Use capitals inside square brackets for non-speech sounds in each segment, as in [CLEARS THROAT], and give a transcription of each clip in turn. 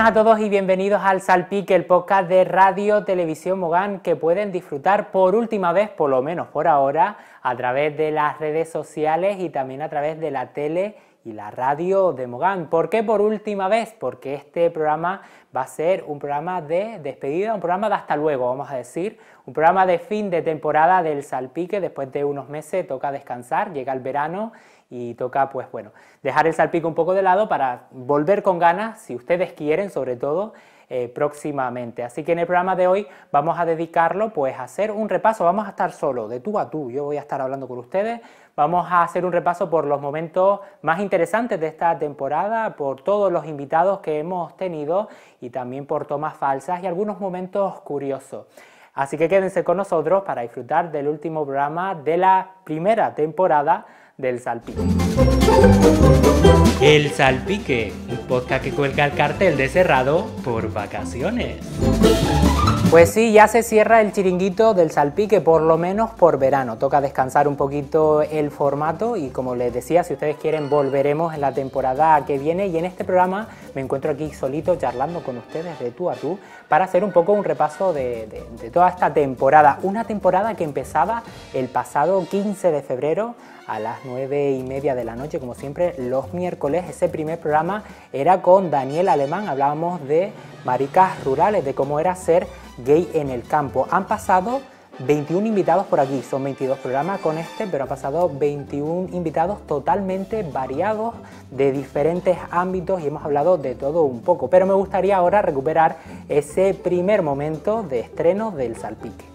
buenas a todos y bienvenidos al Salpique, el podcast de Radio Televisión Mogán que pueden disfrutar por última vez, por lo menos por ahora, a través de las redes sociales y también a través de la tele y la radio de Mogán. ¿Por qué por última vez? Porque este programa va a ser un programa de despedida, un programa de hasta luego, vamos a decir, un programa de fin de temporada del Salpique, después de unos meses toca descansar, llega el verano y toca, pues bueno, dejar el salpico un poco de lado para volver con ganas, si ustedes quieren, sobre todo, eh, próximamente. Así que en el programa de hoy vamos a dedicarlo pues a hacer un repaso, vamos a estar solo, de tú a tú, yo voy a estar hablando con ustedes, vamos a hacer un repaso por los momentos más interesantes de esta temporada, por todos los invitados que hemos tenido y también por tomas falsas y algunos momentos curiosos. Así que quédense con nosotros para disfrutar del último programa de la primera temporada del salpique. El Salpique, un podcast que cuelga el cartel de cerrado por vacaciones. Pues sí, ya se cierra el chiringuito del salpique, por lo menos por verano. Toca descansar un poquito el formato y como les decía, si ustedes quieren, volveremos en la temporada que viene y en este programa me encuentro aquí solito charlando con ustedes de tú a tú para hacer un poco un repaso de, de, toda esta temporada. Una temporada que empezaba el pasado 15 de febrero a las nueve y media de la noche, como siempre, los miércoles. Ese primer programa era con Daniel Alemán, hablábamos de maricas rurales, de cómo era ser gay en el campo. Han pasado 21 invitados por aquí, son 22 programas con este, pero han pasado 21 invitados totalmente variados de diferentes ámbitos y hemos hablado de todo un poco. Pero me gustaría ahora recuperar ese primer momento de estreno del Salpique.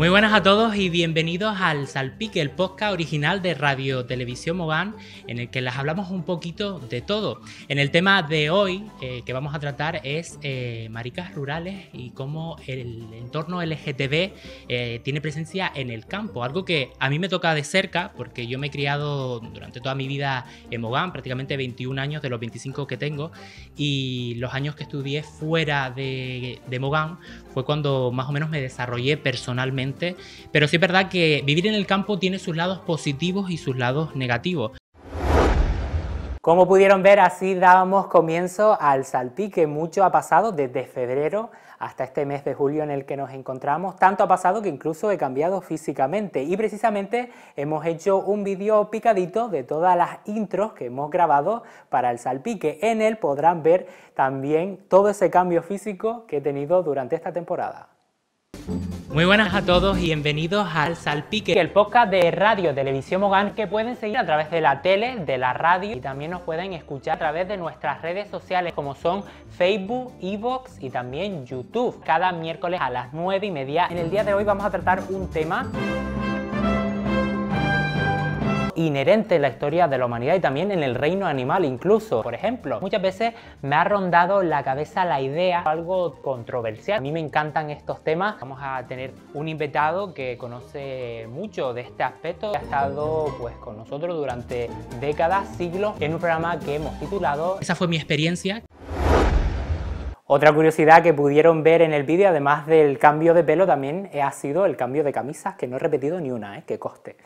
Muy buenas a todos y bienvenidos al Salpique, el podcast original de Radio Televisión Mogán en el que les hablamos un poquito de todo. En el tema de hoy eh, que vamos a tratar es eh, maricas rurales y cómo el entorno LGTB eh, tiene presencia en el campo, algo que a mí me toca de cerca porque yo me he criado durante toda mi vida en Mogán, prácticamente 21 años de los 25 que tengo, y los años que estudié fuera de Mogán fue cuando más o menos me desarrollé personalmente. Pero sí es verdad que vivir en el campo tiene sus lados positivos y sus lados negativos. Como pudieron ver, así dábamos comienzo al que Mucho ha pasado desde febrero hasta este mes de julio en el que nos encontramos. Tanto ha pasado que incluso he cambiado físicamente y precisamente hemos hecho un vídeo picadito de todas las intros que hemos grabado para el salpique. En él podrán ver también todo ese cambio físico que he tenido durante esta temporada. Muy buenas a todos y bienvenidos al Salpique, el podcast de Radio Televisión Mogán que pueden seguir a través de la tele, de la radio y también nos pueden escuchar a través de nuestras redes sociales como son Facebook, Evox y también YouTube. Cada miércoles a las 9 y media. En el día de hoy vamos a tratar un tema inherente en la historia de la humanidad y también en el reino animal incluso. Por ejemplo, muchas veces me ha rondado la cabeza la idea, algo controversial. A mí me encantan estos temas. Vamos a tener un invitado que conoce mucho de este aspecto. Ha estado pues con nosotros durante décadas, siglos, en un programa que hemos titulado... Esa fue mi experiencia. Otra curiosidad que pudieron ver en el vídeo, además del cambio de pelo, también ha sido el cambio de camisas, que no he repetido ni una, ¿eh? que coste.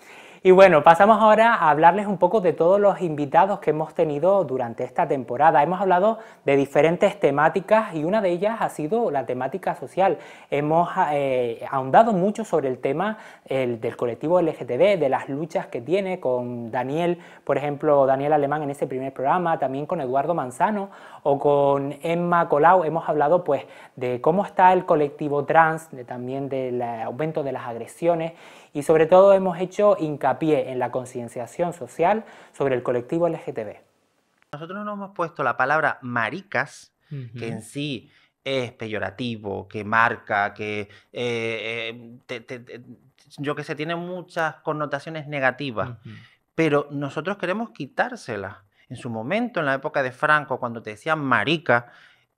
Y bueno, pasamos ahora a hablarles un poco de todos los invitados que hemos tenido durante esta temporada. Hemos hablado de diferentes temáticas y una de ellas ha sido la temática social. Hemos eh, ahondado mucho sobre el tema del colectivo LGTB, de las luchas que tiene con Daniel, por ejemplo, Daniel Alemán en ese primer programa, también con Eduardo Manzano o con Emma Colau. Hemos hablado pues de cómo está el colectivo trans, también del eh, aumento de las agresiones y sobre todo hemos hecho hincapié en la concienciación social sobre el colectivo LGTB. Nosotros nos hemos puesto la palabra maricas, que en sí es peyorativo, que marca, que eh, eh, yo que sé, tiene muchas connotaciones negativas, pero nosotros queremos quitárselas. En su momento, en la época de Franco, cuando te decían marica,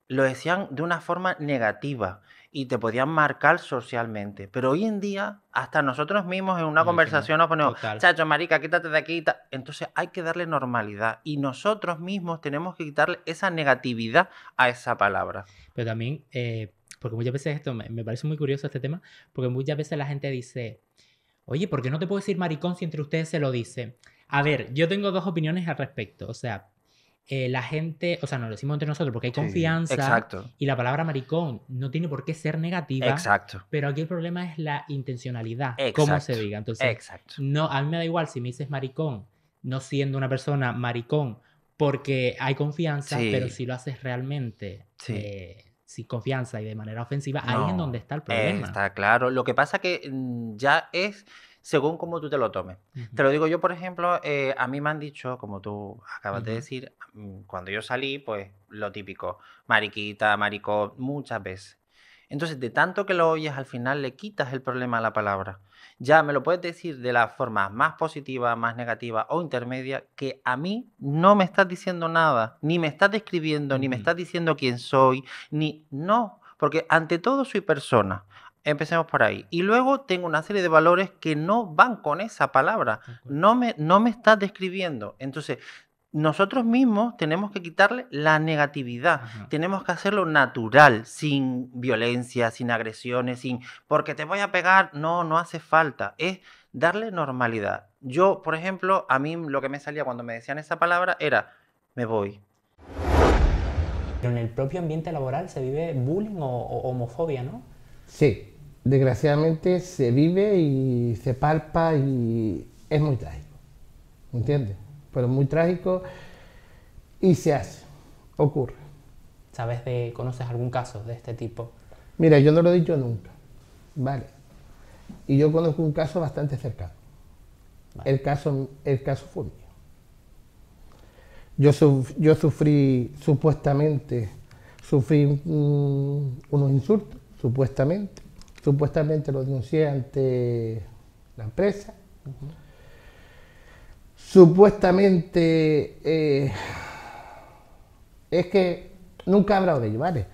lo decían de una forma negativa y te podían marcar socialmente. Pero hoy en día, hasta nosotros mismos en una conversación nos ponemos, chacho, marica, quítate de aquí. Entonces hay que darle normalidad y nosotros mismos tenemos que quitarle esa negatividad a esa palabra. Pero también, eh, porque muchas veces esto me, parece muy curioso este tema, porque muchas veces la gente dice, oye, ¿por qué no te puedo decir maricón si entre ustedes se lo dice? A ver, yo tengo dos opiniones al respecto. O sea, eh, la gente, o sea, nos lo decimos entre nosotros porque hay confianza. exacto. Y la palabra maricón no tiene por qué ser negativa. Exacto. Pero aquí el problema es la intencionalidad, exacto. cómo se diga. Entonces, exacto. No, a mí me da igual si me dices maricón, no siendo una persona maricón, porque hay confianza, pero si lo haces realmente. Eh, sin confianza y de manera ofensiva, ahí es donde está el problema. Está claro. Lo que pasa que mm, ya es según cómo tú te lo tomes. Te lo digo yo, por ejemplo, eh, a mí me han dicho, como tú acabas de decir, mm, cuando yo salí, pues lo típico, mariquita, maricón, muchas veces. Entonces, de tanto que lo oyes, al final le quitas el problema a la palabra. Ya me lo puedes decir de la forma más positiva, más negativa o intermedia, que a mí no me estás diciendo nada, ni me estás describiendo, ni me estás diciendo quién soy, ni no, porque ante todo soy persona. Empecemos por ahí. Y luego tengo una serie de valores que no van con esa palabra. No me, no me está describiendo. Entonces, nosotros mismos tenemos que quitarle la negatividad, tenemos que hacerlo natural, sin violencia, sin agresiones, sin porque te voy a pegar, no, no hace falta, es darle normalidad. Yo, por ejemplo, a mí lo que me salía cuando me decían esa palabra era, me voy. Pero en el propio ambiente laboral se vive bullying o homofobia, ¿no? Sí, desgraciadamente se vive y se palpa y es muy trágico, ¿me entiendes? Pero muy trágico y se hace, ocurre. ¿Sabes de, conoces algún caso de este tipo? Mira, yo no lo he dicho nunca, ¿vale? Y yo conozco un caso bastante cercano. El, caso, el caso fue mío. Yo, yo sufrí, supuestamente, sufrí unos insultos, supuestamente Supuestamente lo denuncié ante la empresa. Supuestamente eh, es que nunca he hablado de ello, ¿vale?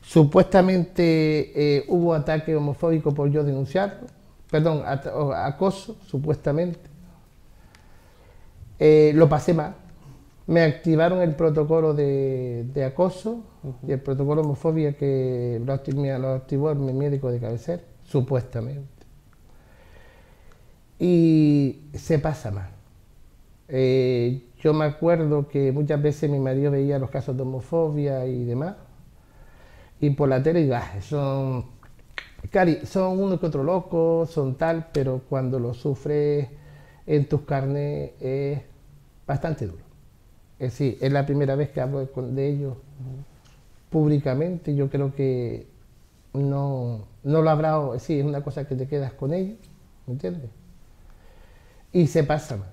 Supuestamente eh, hubo ataque homofóbico por yo denunciarlo, perdón, acoso, supuestamente. Eh, lo pasé mal, me activaron el protocolo de, acoso y el protocolo de homofobia que lo activó, lo mi médico de cabecera, supuestamente. Y se pasa mal. Eh, yo me acuerdo que muchas veces mi marido veía los casos de homofobia y demás, y por la tele ah, son, cari, son uno que otro loco, son tal, pero cuando lo sufres en tus carnes es bastante duro. Es decir, es la primera vez que hablo de ellos públicamente. Yo creo que no, lo habrá, sí, es una cosa que te quedas con ellos, ¿me entiendes? Y se pasa mal,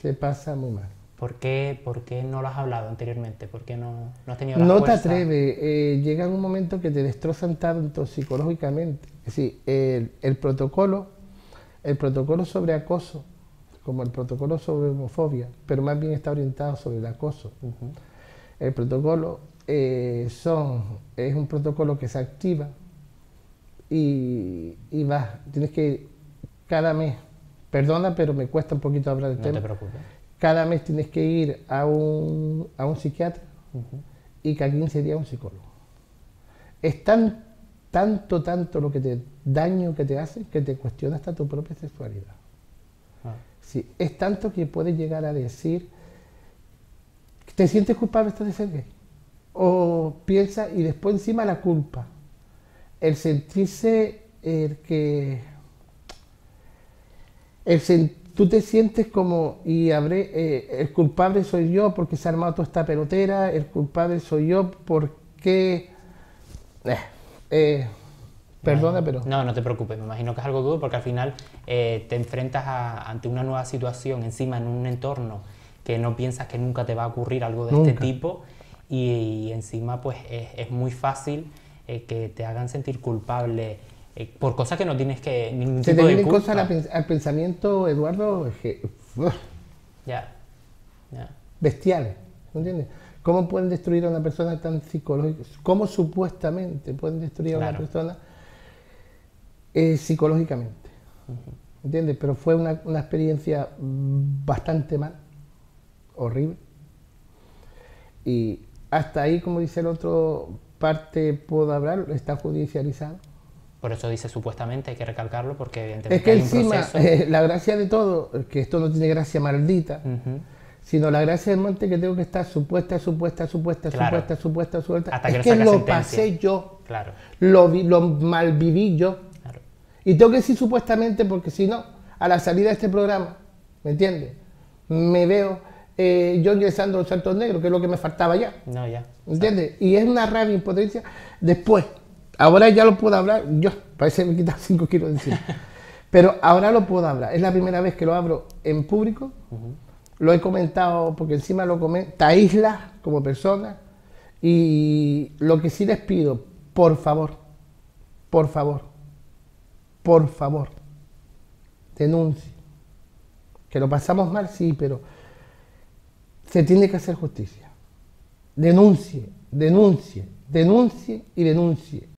se pasa muy mal. ¿Por qué, ¿Por qué no lo has hablado anteriormente? ¿Por qué no, no has tenido la No te atreves. Eh, llega un momento que te destrozan tanto psicológicamente. Es decir, el, protocolo, el protocolo sobre acoso como el protocolo sobre homofobia, pero más bien está orientado sobre el acoso. El protocolo eh, es un protocolo que se activa y, vas, tienes que cada mes, perdona, pero me cuesta un poquito hablar del no tema. Cada mes tienes que ir a un, psiquiatra y cada 15 días un psicólogo. Es tanto, tanto lo que te daño que te hace que te cuestiona hasta tu propia sexualidad es tanto que puedes llegar a decir, ¿te sientes culpable de ser gay? O piensa y después encima la culpa. El sentirse el que... El tú te sientes como, y habré, eh, el culpable soy yo porque se ha armado toda esta pelotera, el culpable soy yo porque... Eh, eh, Perdona, pero... No, no te preocupes, me imagino que es algo duro porque al final eh, te enfrentas ante una nueva situación, encima en un entorno que no piensas que nunca te va a ocurrir algo de este tipo y, encima pues es, muy fácil eh, que te hagan sentir culpable eh, por cosas que no tienes que... Ningún Se te vienen cosas al, pensamiento, Eduardo, que... Ya, Bestiales, entiendes? ¿Cómo pueden destruir a una persona tan psicológica? ¿Cómo supuestamente pueden destruir a una persona eh, psicológicamente. ¿Entiendes? Pero fue una, experiencia bastante mal, horrible. Y hasta ahí, como dice el otro, parte puedo hablar, está judicializado. Por eso dice supuestamente, hay que recalcarlo, porque evidentemente. Es que hay encima, un proceso. [LAUGHS] Eh, la gracia de todo, que esto no tiene gracia maldita, sino la gracia del monte que tengo que estar supuesta, supuesta, supuesta, supuesta, supuesta, supuesta. Hasta que, lo pasé yo. Claro. Lo, vi, lo malviví yo y tengo que decir supuestamente porque si no, a la salida de este programa, ¿me entiendes? Me veo eh, yo ingresando los Santos Negros, que es lo que me faltaba ya. No, ya. ¿Me ¿Entiendes? Y es una rabia, impotencia. Después, ahora ya lo puedo hablar. Yo, parece que me quitado 5 [LAUGHS] kilos de encima. Pero ahora lo puedo hablar. Es la primera vez que lo abro en público. Lo he comentado porque encima lo comenta Isla como persona. Y lo que sí les pido, por favor, por favor, por favor, denuncie. Que lo pasamos mal, sí, pero se tiene que hacer justicia. Denuncie, denuncie, denuncie y denuncie.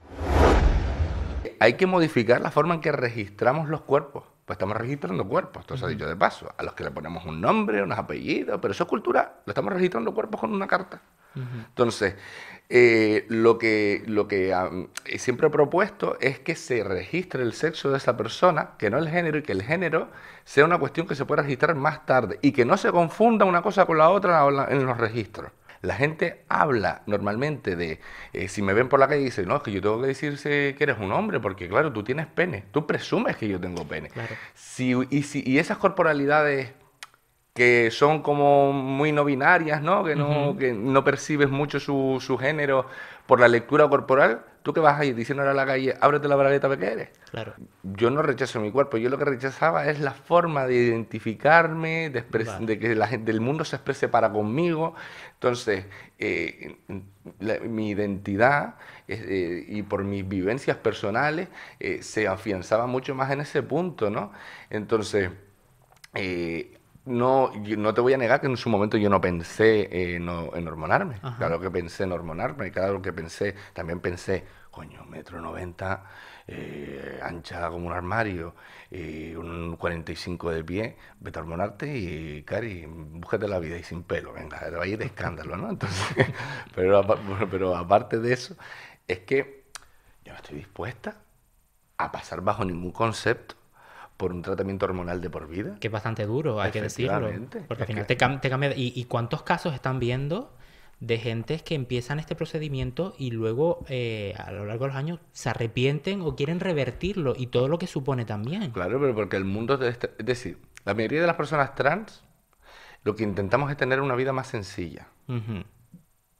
Hay que modificar la forma en que registramos los cuerpos. Pues estamos registrando cuerpos, esto se ha dicho de paso, a los que le ponemos un nombre, unos apellidos, pero eso es cultura, lo estamos registrando cuerpos con una carta. Entonces, eh, lo que, lo que eh, siempre he propuesto es que se registre el sexo de esa persona, que no el género, y que el género sea una cuestión que se pueda registrar más tarde y que no se confunda una cosa con la otra en los registros. La gente habla normalmente de, eh, si me ven por la calle y dicen, no, es que yo tengo que decirse que eres un hombre, porque claro, tú tienes pene, tú presumes que yo tengo pene. y, si, y esas corporalidades que son como muy no binarias, ¿no? Que no, que no percibes mucho su, género por la lectura corporal, tú que vas ahí diciéndole a la calle, ábrete la baraleta que eres. Claro. Yo no rechazo mi cuerpo, yo lo que rechazaba es la forma de identificarme, de, de que la gente del mundo se exprese para conmigo. Entonces, eh, mi identidad eh, eh, y por mis vivencias personales se afianzaba mucho más en ese punto, ¿no? Entonces, no, no te voy a negar que en su momento yo no pensé en hormonarme. Claro que pensé en hormonarme, claro que pensé, también pensé, coño, metro noventa, eh, ancha como un armario, eh, cuarenta un 45 de pie, vete a hormonarte y, cari, búscate la vida y sin pelo, venga, te va a ir de escándalo, ¿no? Entonces, [LAUGHS] pero, pero aparte de eso, es que yo no estoy dispuesta a pasar bajo ningún concepto por un tratamiento hormonal de por vida. Que es bastante duro, hay que decirlo. Porque al final te, Y, cuántos casos están viendo de gentes que empiezan este procedimiento y luego eh, a lo largo de los años se arrepienten o quieren revertirlo y todo lo que supone también? Claro, pero porque el mundo. Este, es decir, la mayoría de las personas trans lo que intentamos es tener una vida más sencilla.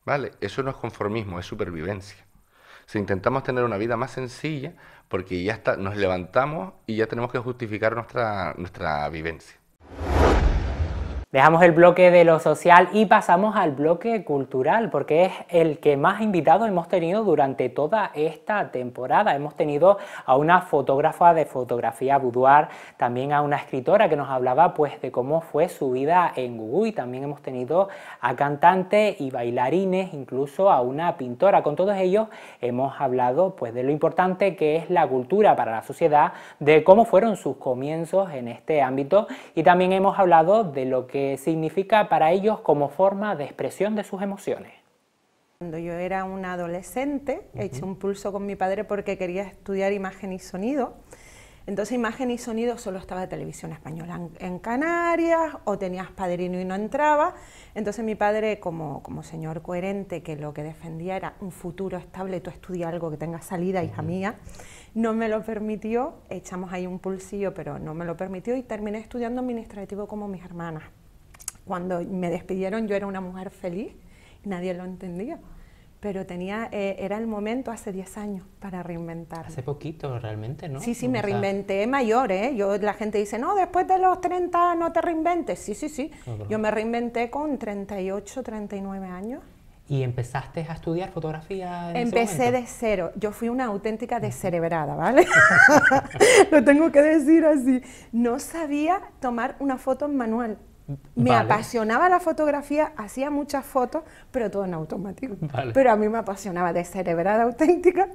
¿Vale? Eso no es conformismo, es supervivencia. Si intentamos tener una vida más sencilla, porque ya está, nos levantamos y ya tenemos que justificar nuestra, nuestra vivencia. Dejamos el bloque de lo social y pasamos al bloque cultural, porque es el que más invitados hemos tenido durante toda esta temporada. Hemos tenido a una fotógrafa de fotografía boudoir, también a una escritora que nos hablaba pues de cómo fue su vida en y también hemos tenido a cantantes y bailarines, incluso a una pintora. Con todos ellos hemos hablado pues de lo importante que es la cultura para la sociedad, de cómo fueron sus comienzos en este ámbito y también hemos hablado de lo que eh, significa para ellos como forma de expresión de sus emociones. Cuando yo era una adolescente, eché un pulso con mi padre porque quería estudiar imagen y sonido. Entonces, imagen y sonido solo estaba de televisión española en, Canarias, o tenías padrino y no entraba. Entonces, mi padre, como, como señor coherente, que lo que defendía era un futuro estable, tú estudia algo que tenga salida, hija mía, no me lo permitió. Echamos ahí un pulsillo, pero no me lo permitió y terminé estudiando administrativo como mis hermanas. Cuando me despidieron yo era una mujer feliz, nadie lo entendía, pero tenía, eh, era el momento hace 10 años para reinventar. Hace poquito realmente, ¿no? Sí, sí, me reinventé mayor, ¿eh? Yo, la gente dice, no, después de los 30 no te reinventes. Sí, sí, sí. Yo me reinventé con 38, 39 años. ¿Y empezaste a estudiar fotografía? Empecé de cero. Yo fui una auténtica descerebrada, ¿vale? [LAUGHS] Lo tengo que decir así. No sabía tomar una foto en manual. Me apasionaba la fotografía, hacía muchas fotos, pero todo en automático. Pero a mí me apasionaba de cerebrada auténtica,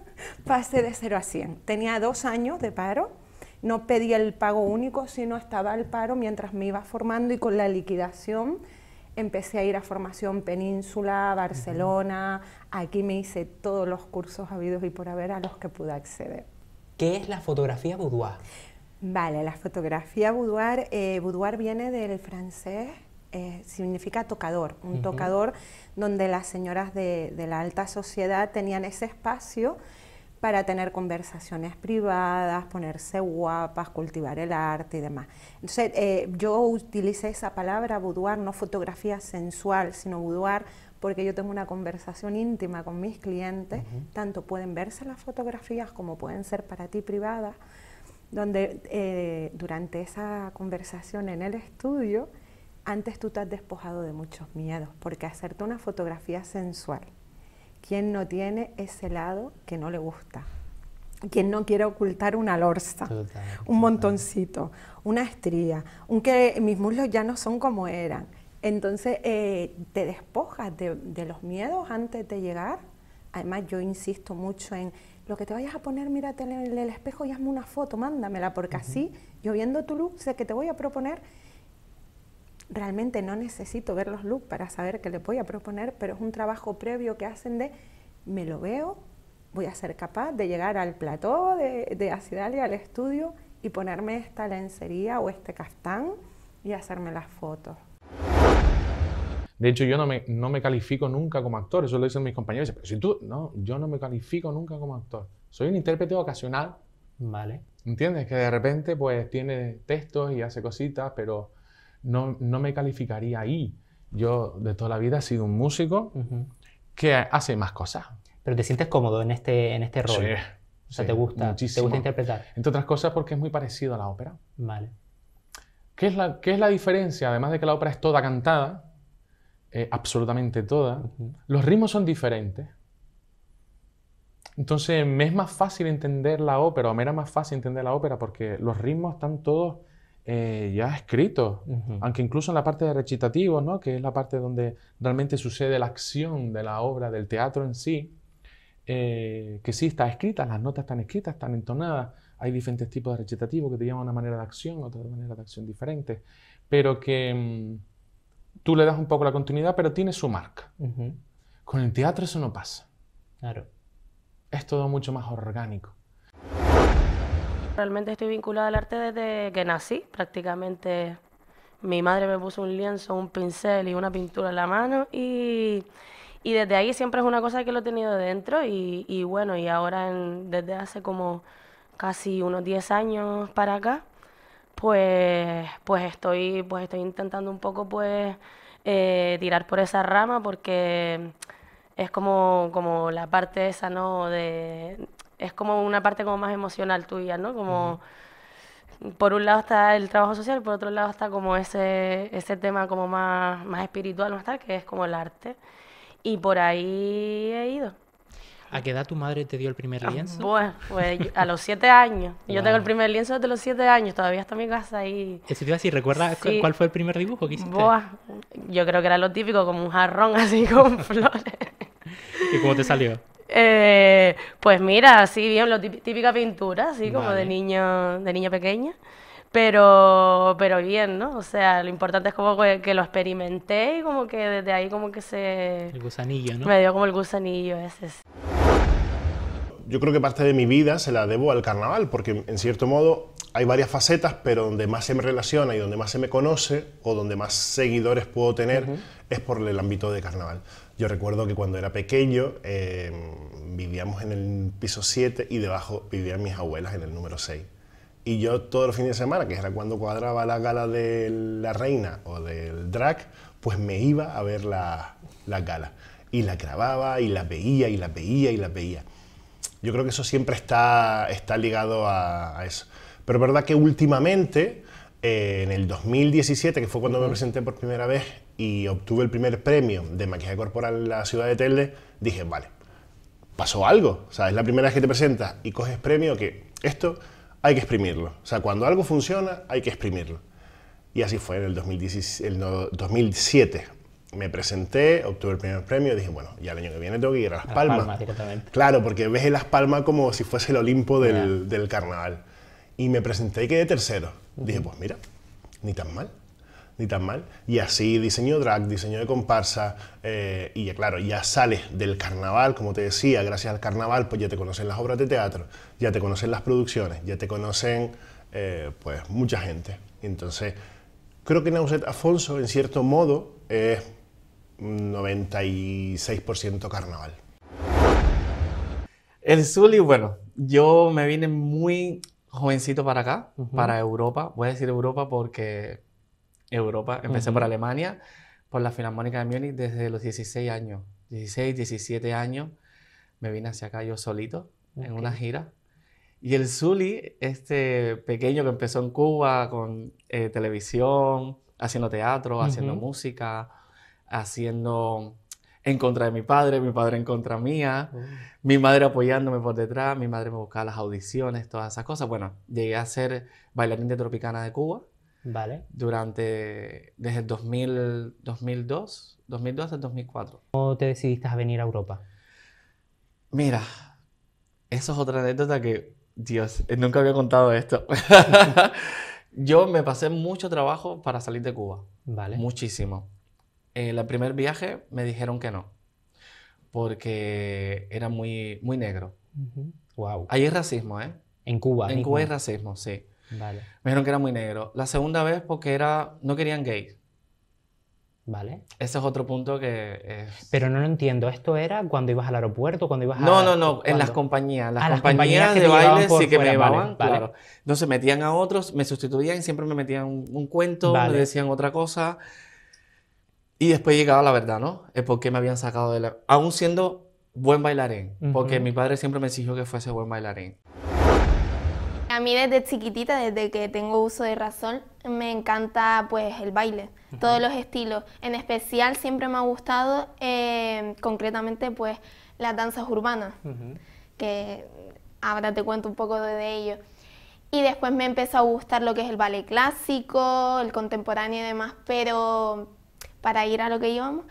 pasé de 0 a 100. Tenía dos años de paro, no pedía el pago único, sino estaba al paro mientras me iba formando y con la liquidación empecé a ir a formación Península, Barcelona, aquí me hice todos los cursos habidos y por haber a los que pude acceder. ¿Qué es la fotografía boudoir? Vale, la fotografía boudoir, eh, boudoir viene del francés, eh, significa tocador, un tocador donde las señoras de, la alta sociedad tenían ese espacio para tener conversaciones privadas, ponerse guapas, cultivar el arte y demás. Entonces, eh, yo utilicé esa palabra boudoir, no fotografía sensual, sino boudoir, porque yo tengo una conversación íntima con mis clientes, tanto pueden verse las fotografías como pueden ser para ti privadas, donde eh, durante esa conversación en el estudio, antes tú te has despojado de muchos miedos, porque hacerte una fotografía sensual, quien no tiene ese lado que no le gusta, quien no quiere ocultar una lorza, un montoncito, una estría, un que mis muslos ya no son como eran. Entonces eh, te despojas de, de los miedos antes de llegar. Además yo insisto mucho en lo que te vayas a poner, mírate en el, espejo y hazme una foto, mándamela, porque así, yo viendo tu look, sé que te voy a proponer. Realmente no necesito ver los looks para saber que le voy a proponer, pero es un trabajo previo que hacen de me lo veo, voy a ser capaz de llegar al plató de, de Acidalia, al estudio, y ponerme esta lencería o este castán y hacerme las fotos. De hecho, yo no me, no me califico nunca como actor, eso lo dicen mis compañeros, pero si tú, no, yo no me califico nunca como actor. Soy un intérprete ocasional. Vale. ¿Entiendes? Que de repente pues tiene textos y hace cositas, pero no, no me calificaría ahí. Yo de toda la vida he sido un músico que hace más cosas. Pero te sientes cómodo en este, en este rol. Sí. O sea, te gusta, te gusta interpretar. Entre otras cosas porque es muy parecido a la ópera. Vale. ¿Qué es la, qué es la diferencia? Además de que la ópera es toda cantada, eh, absolutamente todas. Los ritmos son diferentes. Entonces me es más fácil entender la ópera, o me era más fácil entender la ópera porque los ritmos están todos eh, ya escritos, aunque incluso en la parte de recitativos, ¿no? que es la parte donde realmente sucede la acción de la obra, del teatro en sí, eh, que sí está escrita, las notas están escritas, están entonadas, hay diferentes tipos de recitativos que te llaman una manera de acción, otra manera de acción diferente, pero que... Mm, tú le das un poco la continuidad, pero tiene su marca. Con el teatro eso no pasa. Claro. Es todo mucho más orgánico. Realmente estoy vinculada al arte desde que nací, prácticamente. Mi madre me puso un lienzo, un pincel y una pintura en la mano y, desde ahí siempre es una cosa que lo he tenido dentro y, bueno, y ahora desde hace como casi unos 10 años para acá, pues, pues, estoy, pues estoy intentando un poco pues, eh, tirar por esa rama porque es como, como la parte esa, ¿no? De, es como una parte como más emocional tuya, ¿no? Como... por un lado está el trabajo social, por otro lado está como ese, ese tema como más, espiritual, más que es como el arte. Y por ahí he ido. ¿A qué edad tu madre te dio el primer ah, lienzo? Bueno, pues a los siete años. [LAUGHS] Yo tengo el primer lienzo desde los siete años, todavía está en mi casa ahí. Y... te ¿recuerdas cuál fue el primer dibujo que hiciste? Yo creo que era lo típico, como un jarrón [LAUGHS] así con [LAUGHS] flores. ¿Y cómo te salió? Eh, pues mira, así bien, lo típica pintura, así como de niño, de niña pequeña pero, pero bien, ¿no? O sea, lo importante es como que, lo experimenté y como que desde ahí como que se... El gusanillo, ¿no? Me dio como el gusanillo ese. Yo creo que parte de mi vida se la debo al carnaval, porque en cierto modo hay varias facetas, pero donde más se me relaciona y donde más se me conoce, o donde más seguidores puedo tener, es por el ámbito de carnaval. Yo recuerdo que cuando era pequeño eh, vivíamos en el piso 7 y debajo vivían mis abuelas en el número 6. Y yo todos los fines de semana, que era cuando cuadraba la gala de la reina o del drag, pues me iba a ver la gala. Y la grababa, y la veía, y la veía, y la veía. Yo creo que eso siempre está, está ligado a, eso. Pero es verdad que últimamente, eh, en el 2017, que fue cuando me presenté por primera vez y obtuve el primer premio de maquillaje corporal en la ciudad de Telde, dije, vale, pasó algo. O sea, es la primera vez que te presentas y coges premio que esto hay que exprimirlo. O sea, cuando algo funciona, hay que exprimirlo. Y así fue en el, 2016 el 2007. Me presenté, obtuve el primer premio, dije, bueno, ya el año que viene tengo que ir a Las, Palmas. Claro, porque ves Las Palmas como si fuese el Olimpo del, carnaval. Y me presenté y quedé tercero. Dije, pues mira, ni tan mal ni tan mal. Y así diseño drag, diseño de comparsa, eh, y claro, ya sales del carnaval, como te decía, gracias al carnaval, pues ya te conocen las obras de teatro, ya te conocen las producciones, ya te conocen, eh, pues, mucha gente. Entonces, creo que Nauset Afonso, en cierto modo, es 96% carnaval. El Zully, bueno, yo me vine muy jovencito para acá, para Europa. Voy a decir Europa porque Europa. Empecé por Alemania, por la Filarmónica de Múnich desde los 16 años. 16, 17 años me vine hacia acá yo solito en una gira. Y el Zuli, este pequeño que empezó en Cuba con eh, televisión, haciendo teatro, haciendo música, haciendo en contra de mi padre, mi padre en contra mía, oh. mi madre apoyándome por detrás, mi madre me buscaba las audiciones, todas esas cosas. Bueno, llegué a ser bailarín de Tropicana de Cuba Vale. Durante, desde el 2000, 2002, 2002 el 2004. ¿Cómo te decidiste a venir a Europa? Mira, eso es otra anécdota que, Dios, eh, nunca había contado esto. [LAUGHS] Yo me pasé mucho trabajo para salir de Cuba. Vale. Muchísimo. En eh, el primer viaje me dijeron que no, porque era muy, muy negro. Wow. Ahí racismo, ¿eh? En Cuba. En Cuba hay racismo, sí. Me dijeron que era muy negro. La segunda vez porque era, no querían gays. Vale. Ese es otro punto que... Pero no lo entiendo. ¿Esto era cuando ibas al aeropuerto? cuando ibas No, a... no, no. En las compañías. Las, compañías, de baile sí que me llevaban, Entonces metían a otros, me sustituían y siempre me metían un, cuento, me decían otra cosa. Y después llegaba la verdad, ¿no? Es porque me habían sacado de la... Aún siendo buen bailarín. Porque mi padre siempre me exigió que fuese buen bailarín a mí desde chiquitita, desde que tengo uso de razón, me encanta pues el baile, todos los estilos. En especial siempre me ha gustado em, concretamente pues las danzas urbanas, que ahora te cuento un poco de, de ello. Y después me empezó a gustar lo que es el ballet clásico, el contemporáneo y demás, pero para ir a lo que íbamos,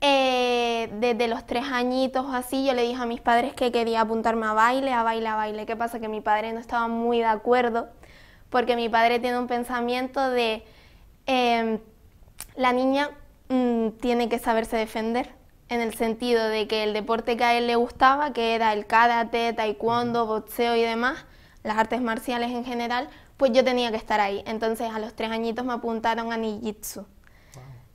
eh, desde los tres añitos o así, yo le dije a mis padres que quería apuntarme a baile, a baile, a baile. ¿Qué pasa? Que mi padre no estaba muy de acuerdo, porque mi padre tiene un pensamiento de em, la niña mm, tiene que saberse defender, en el sentido de que el deporte que a él le gustaba, que era el karate, taekwondo, boxeo y demás, las artes marciales en general, pues yo tenía que estar ahí. Entonces a los tres añitos me apuntaron a ninjitsu.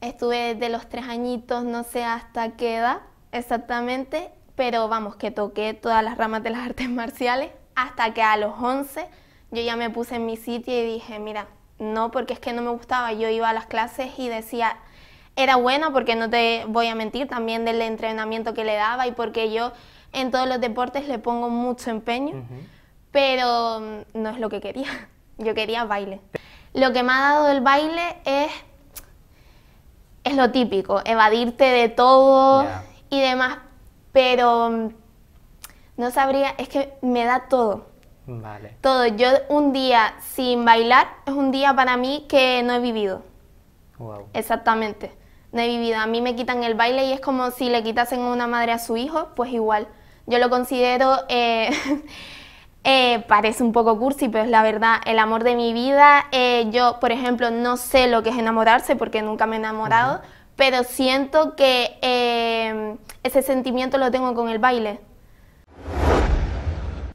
Estuve de los tres añitos, no sé hasta qué edad exactamente, pero vamos, que toqué todas las ramas de las [LAUGHS] artes marciales hasta que a los 11 yo ya me puse en mi sitio y dije, mira, no, porque es que no me gustaba. Yo iba a las clases y decía, era bueno porque no te voy a mentir, también del entrenamiento que le daba y porque yo en todos los deportes le pongo mucho empeño, pero mm, no es lo que quería. [LAUGHS] Yo quería baile. Lo que me ha dado el baile es es lo típico, evadirte de todo y demás, pero mm, no sabría, es que me da todo. Vale. Todo. Yo un día sin bailar es un día para mí que no he vivido. Exactamente. No he vivido. A mí me quitan el baile y es como si le quitasen una madre a su hijo, pues igual. Yo lo considero eh, [LAUGHS] Eh, parece un poco cursi, pero es la verdad, el amor de mi vida. Eh, yo, por ejemplo, no sé lo que es enamorarse porque nunca me he enamorado, pero siento que em, ese sentimiento lo tengo con el baile.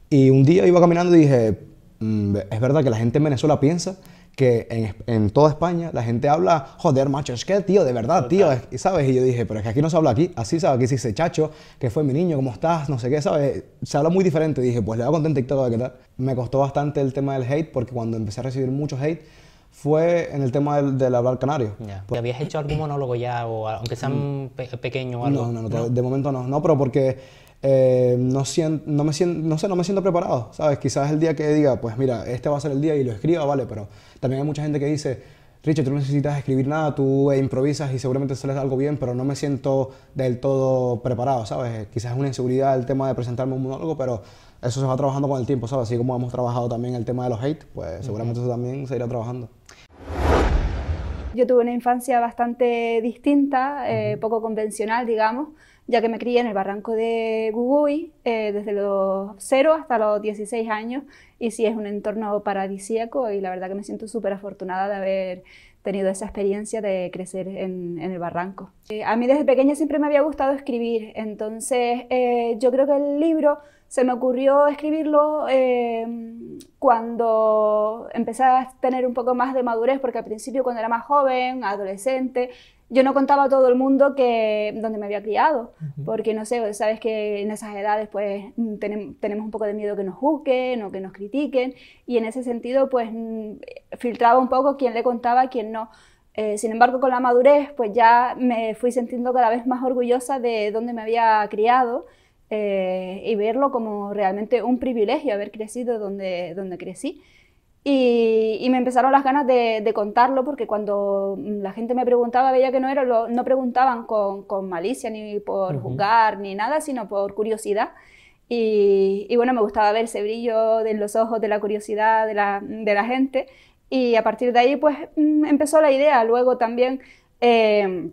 Y un día iba caminando y dije, mm, es verdad que la gente en Venezuela piensa que en, en, toda España la gente habla, joder, macho, es que, tío, de verdad, tío, y ¿sabes? Y yo dije, pero es que aquí no se habla aquí, así, ¿sabes? Aquí se dice, chacho, que fue mi niño, ¿cómo estás? No sé qué, ¿sabes? Se habla muy diferente. Dije, pues le va a contar TikTok a qué tal. Me costó bastante el tema del hate, porque cuando empecé a recibir mucho hate, fue en el tema del, del hablar canario. Yeah. Pues, ¿Habías hecho algún monólogo ya, o aunque sea mm. pequeño o algo? No, no, de momento no, no, pero porque... Eh, no, siento, no, me siento, no sé, no me siento preparado, ¿sabes? Quizás el día que diga, pues mira, este va a ser el día y lo escriba, vale, pero también hay mucha gente que dice, Richard, tú no necesitas escribir nada, tú eh, improvisas y seguramente sales algo bien, pero no me siento del todo preparado, ¿sabes? Eh, quizás es una inseguridad el tema de presentarme un monólogo, pero eso se va trabajando con el tiempo, ¿sabes? Así como hemos trabajado también el tema de los hate, pues seguramente eso también se irá trabajando. Yo tuve una infancia bastante distinta, eh, poco convencional, digamos, ya que me crié en el barranco de Gugui desde los 0 hasta los 16 años y sí es un entorno paradisíaco y la verdad que me siento súper afortunada de haber tenido esa experiencia de crecer en, el barranco. Eh, a mí desde pequeña siempre me había gustado escribir, entonces eh, yo creo que el libro se me ocurrió escribirlo em, cuando empecé a tener un poco más de madurez, porque al principio cuando era más joven, adolescente, yo no contaba a todo el mundo que donde me había criado, porque no sé, pues, sabes que en esas edades pues mm, tenemos un poco de miedo que nos juzguen o que nos critiquen y en ese sentido pues mm, filtraba un poco quién le contaba, quién no. Eh, sin embargo, con la madurez pues ya me fui sintiendo cada vez más orgullosa de donde me había criado. Eh, y verlo como realmente un privilegio haber crecido donde, donde crecí. Y, me empezaron las ganas de, contarlo porque cuando la gente me preguntaba, veía que no era, no preguntaban con, malicia ni por jugar, juzgar ni nada, sino por curiosidad. Y, bueno, me gustaba ver ese brillo de los ojos, de la curiosidad de la, gente. Y a partir de ahí, pues mm, empezó la idea. Luego también, em,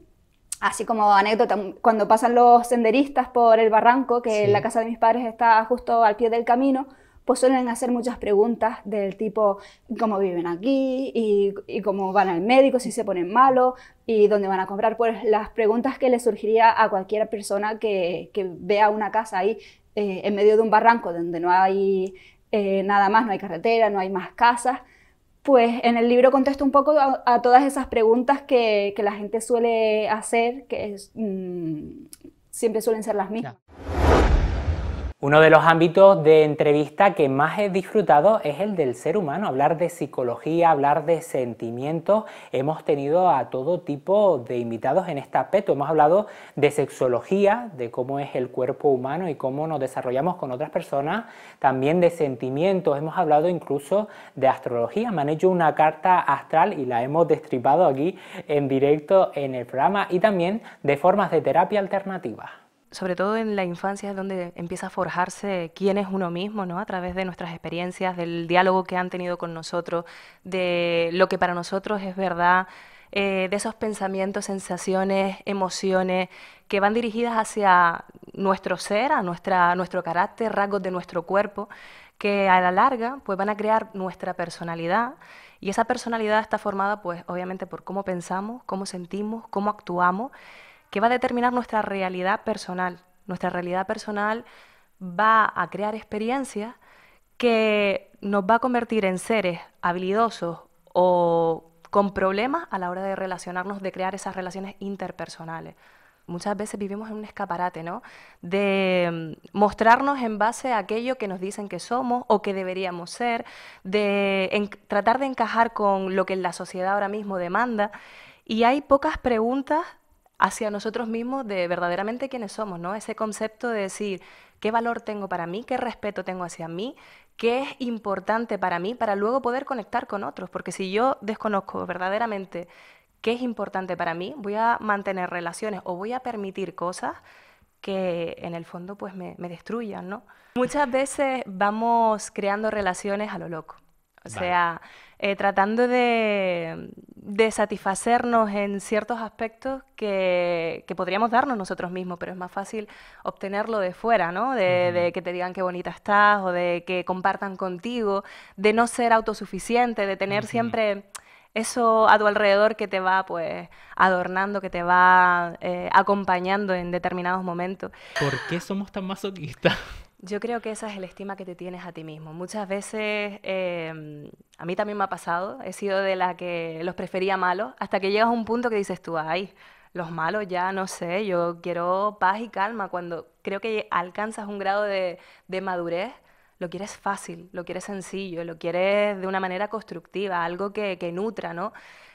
así como anécdota, mm, cuando pasan los senderistas por el barranco, que la casa de mis padres está justo al pie del camino, pues suelen hacer muchas preguntas del tipo cómo viven aquí y, cómo van al médico si se ponen malos y dónde van a comprar, pues las preguntas que le surgiría a cualquier persona que, vea una casa ahí eh, en medio de un barranco donde no hay eh, nada más, no hay carretera, no hay más casas. Pues en el libro contesto un poco a, todas esas preguntas que, la gente suele hacer, que mm, siempre suelen ser las mismas. Uno de los ámbitos de entrevista que más he disfrutado es el del ser humano, hablar de psicología, hablar de sentimientos. Hemos tenido a todo tipo de invitados en este aspecto. Hemos hablado de sexología, de cómo es el cuerpo humano y cómo nos desarrollamos con otras personas, también de sentimientos. Hemos hablado incluso de astrología. Me han hecho una carta astral y la hemos destripado aquí en directo en el programa y también de formas de terapia alternativa sobre todo en la infancia es donde empieza a forjarse quién es uno mismo, ¿no? A través de nuestras experiencias, del diálogo que han tenido con nosotros, de lo que para nosotros es verdad, eh, de esos pensamientos, sensaciones, emociones que van dirigidas hacia nuestro ser, a nuestra, nuestro carácter, rasgos de nuestro cuerpo, que a la larga pues, van a crear nuestra personalidad y esa personalidad está formada pues obviamente por cómo pensamos, cómo sentimos, cómo actuamos que va a determinar nuestra realidad personal. Nuestra realidad personal va a crear experiencias que nos va a convertir en seres habilidosos o con problemas a la hora de relacionarnos, de crear esas relaciones interpersonales. Muchas veces vivimos en un escaparate, ¿no? De mm, mostrarnos en base a aquello que nos dicen que somos o que deberíamos ser, de tratar de encajar con lo que la sociedad ahora mismo demanda. Y hay pocas preguntas hacia nosotros mismos de verdaderamente quiénes somos, ¿no? Ese concepto de decir qué valor tengo para mí, qué respeto tengo hacia mí, qué es importante para mí para luego poder conectar con otros, porque si yo desconozco verdaderamente qué es importante para mí, voy a mantener relaciones o voy a permitir cosas que en el fondo pues me, destruyan, ¿no? Muchas veces vamos creando relaciones a lo loco, o sea eh, tratando de, satisfacernos en ciertos aspectos que, podríamos darnos nosotros mismos, pero es más fácil obtenerlo de fuera, ¿no? De, que te digan qué bonita estás o de que compartan contigo, de no ser autosuficiente, de tener siempre eso a tu alrededor que te va pues adornando, que te va eh, acompañando en determinados momentos. ¿Por qué somos tan masoquistas? Yo creo que esa es el estima que te tienes a ti mismo. Muchas veces, em, a mí también me ha pasado, he sido de la que los prefería malos, hasta que llegas a un punto que dices tú, ay, los malos ya, no sé, yo quiero paz y calma. Cuando creo que alcanzas un grado de, de madurez, lo quieres fácil, lo quieres sencillo, lo quieres de una manera constructiva, algo que, que nutra, ¿no?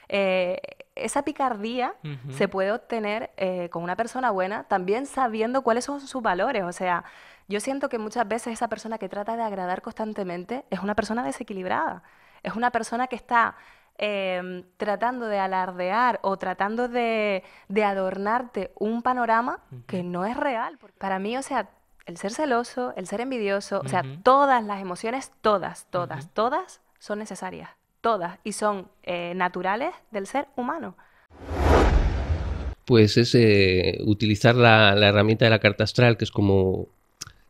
Eh, esa picardía se puede obtener eh, con una persona buena, también sabiendo cuáles son sus valores, o sea, yo siento que muchas veces esa persona que trata de agradar constantemente es una persona desequilibrada, es una persona que está em, tratando de alardear o tratando de, adornarte un panorama que no es real. Para mí, o sea, el ser celoso, el ser envidioso, o sea, todas las emociones, todas, todas, todas son necesarias, todas, y son eh, naturales del ser humano pues es eh, utilizar la, herramienta de la carta astral, que es como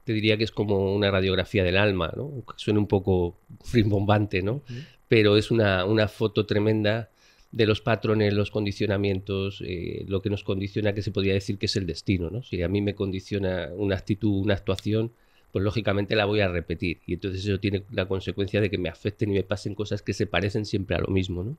te diría que es como una radiografía del alma, Suena un poco rimbombante, Pero es una, foto tremenda de los patrones, los condicionamientos, eh, lo que nos condiciona, que se podría decir que es el destino, ¿no? Si a mí me condiciona una actitud, una actuación, pues lógicamente la voy a repetir. Y entonces eso tiene la consecuencia de que me afecten y me pasen cosas que se parecen siempre a lo mismo,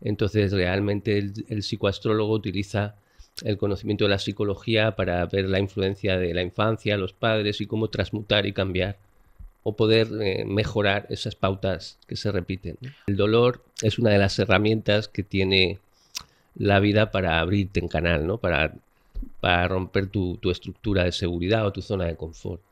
Entonces realmente el, el psicoastrólogo utiliza el conocimiento de la psicología para ver la influencia de la infancia, los padres y cómo transmutar y cambiar o poder eh, mejorar esas pautas que se repiten. El dolor es una de las herramientas que tiene la vida para abrirte en canal, ¿no? para, para romper tu estructura de seguridad o tu zona de confort.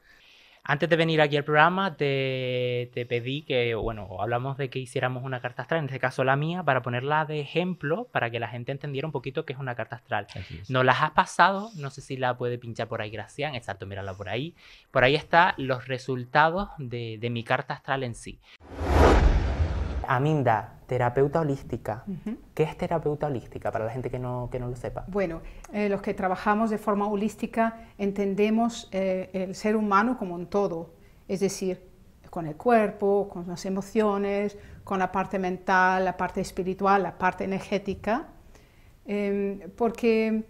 Antes de venir aquí al programa, te, pedí que, bueno, hablamos de que hiciéramos una carta astral, en este caso la mía, para ponerla de ejemplo, para que la gente entendiera un poquito qué es una carta astral. No las has pasado, no sé si la puede pinchar por ahí, Gracián, exacto, mírala por ahí. Por ahí están los resultados de, de mi carta astral en sí. Aminda, terapeuta holística. ¿Qué es terapeuta holística para la gente que no, lo sepa? Bueno, eh, los que trabajamos de forma holística entendemos eh, el ser humano como un todo, es decir, con el cuerpo, con las emociones, con la parte mental, la parte espiritual, la parte energética, em, porque,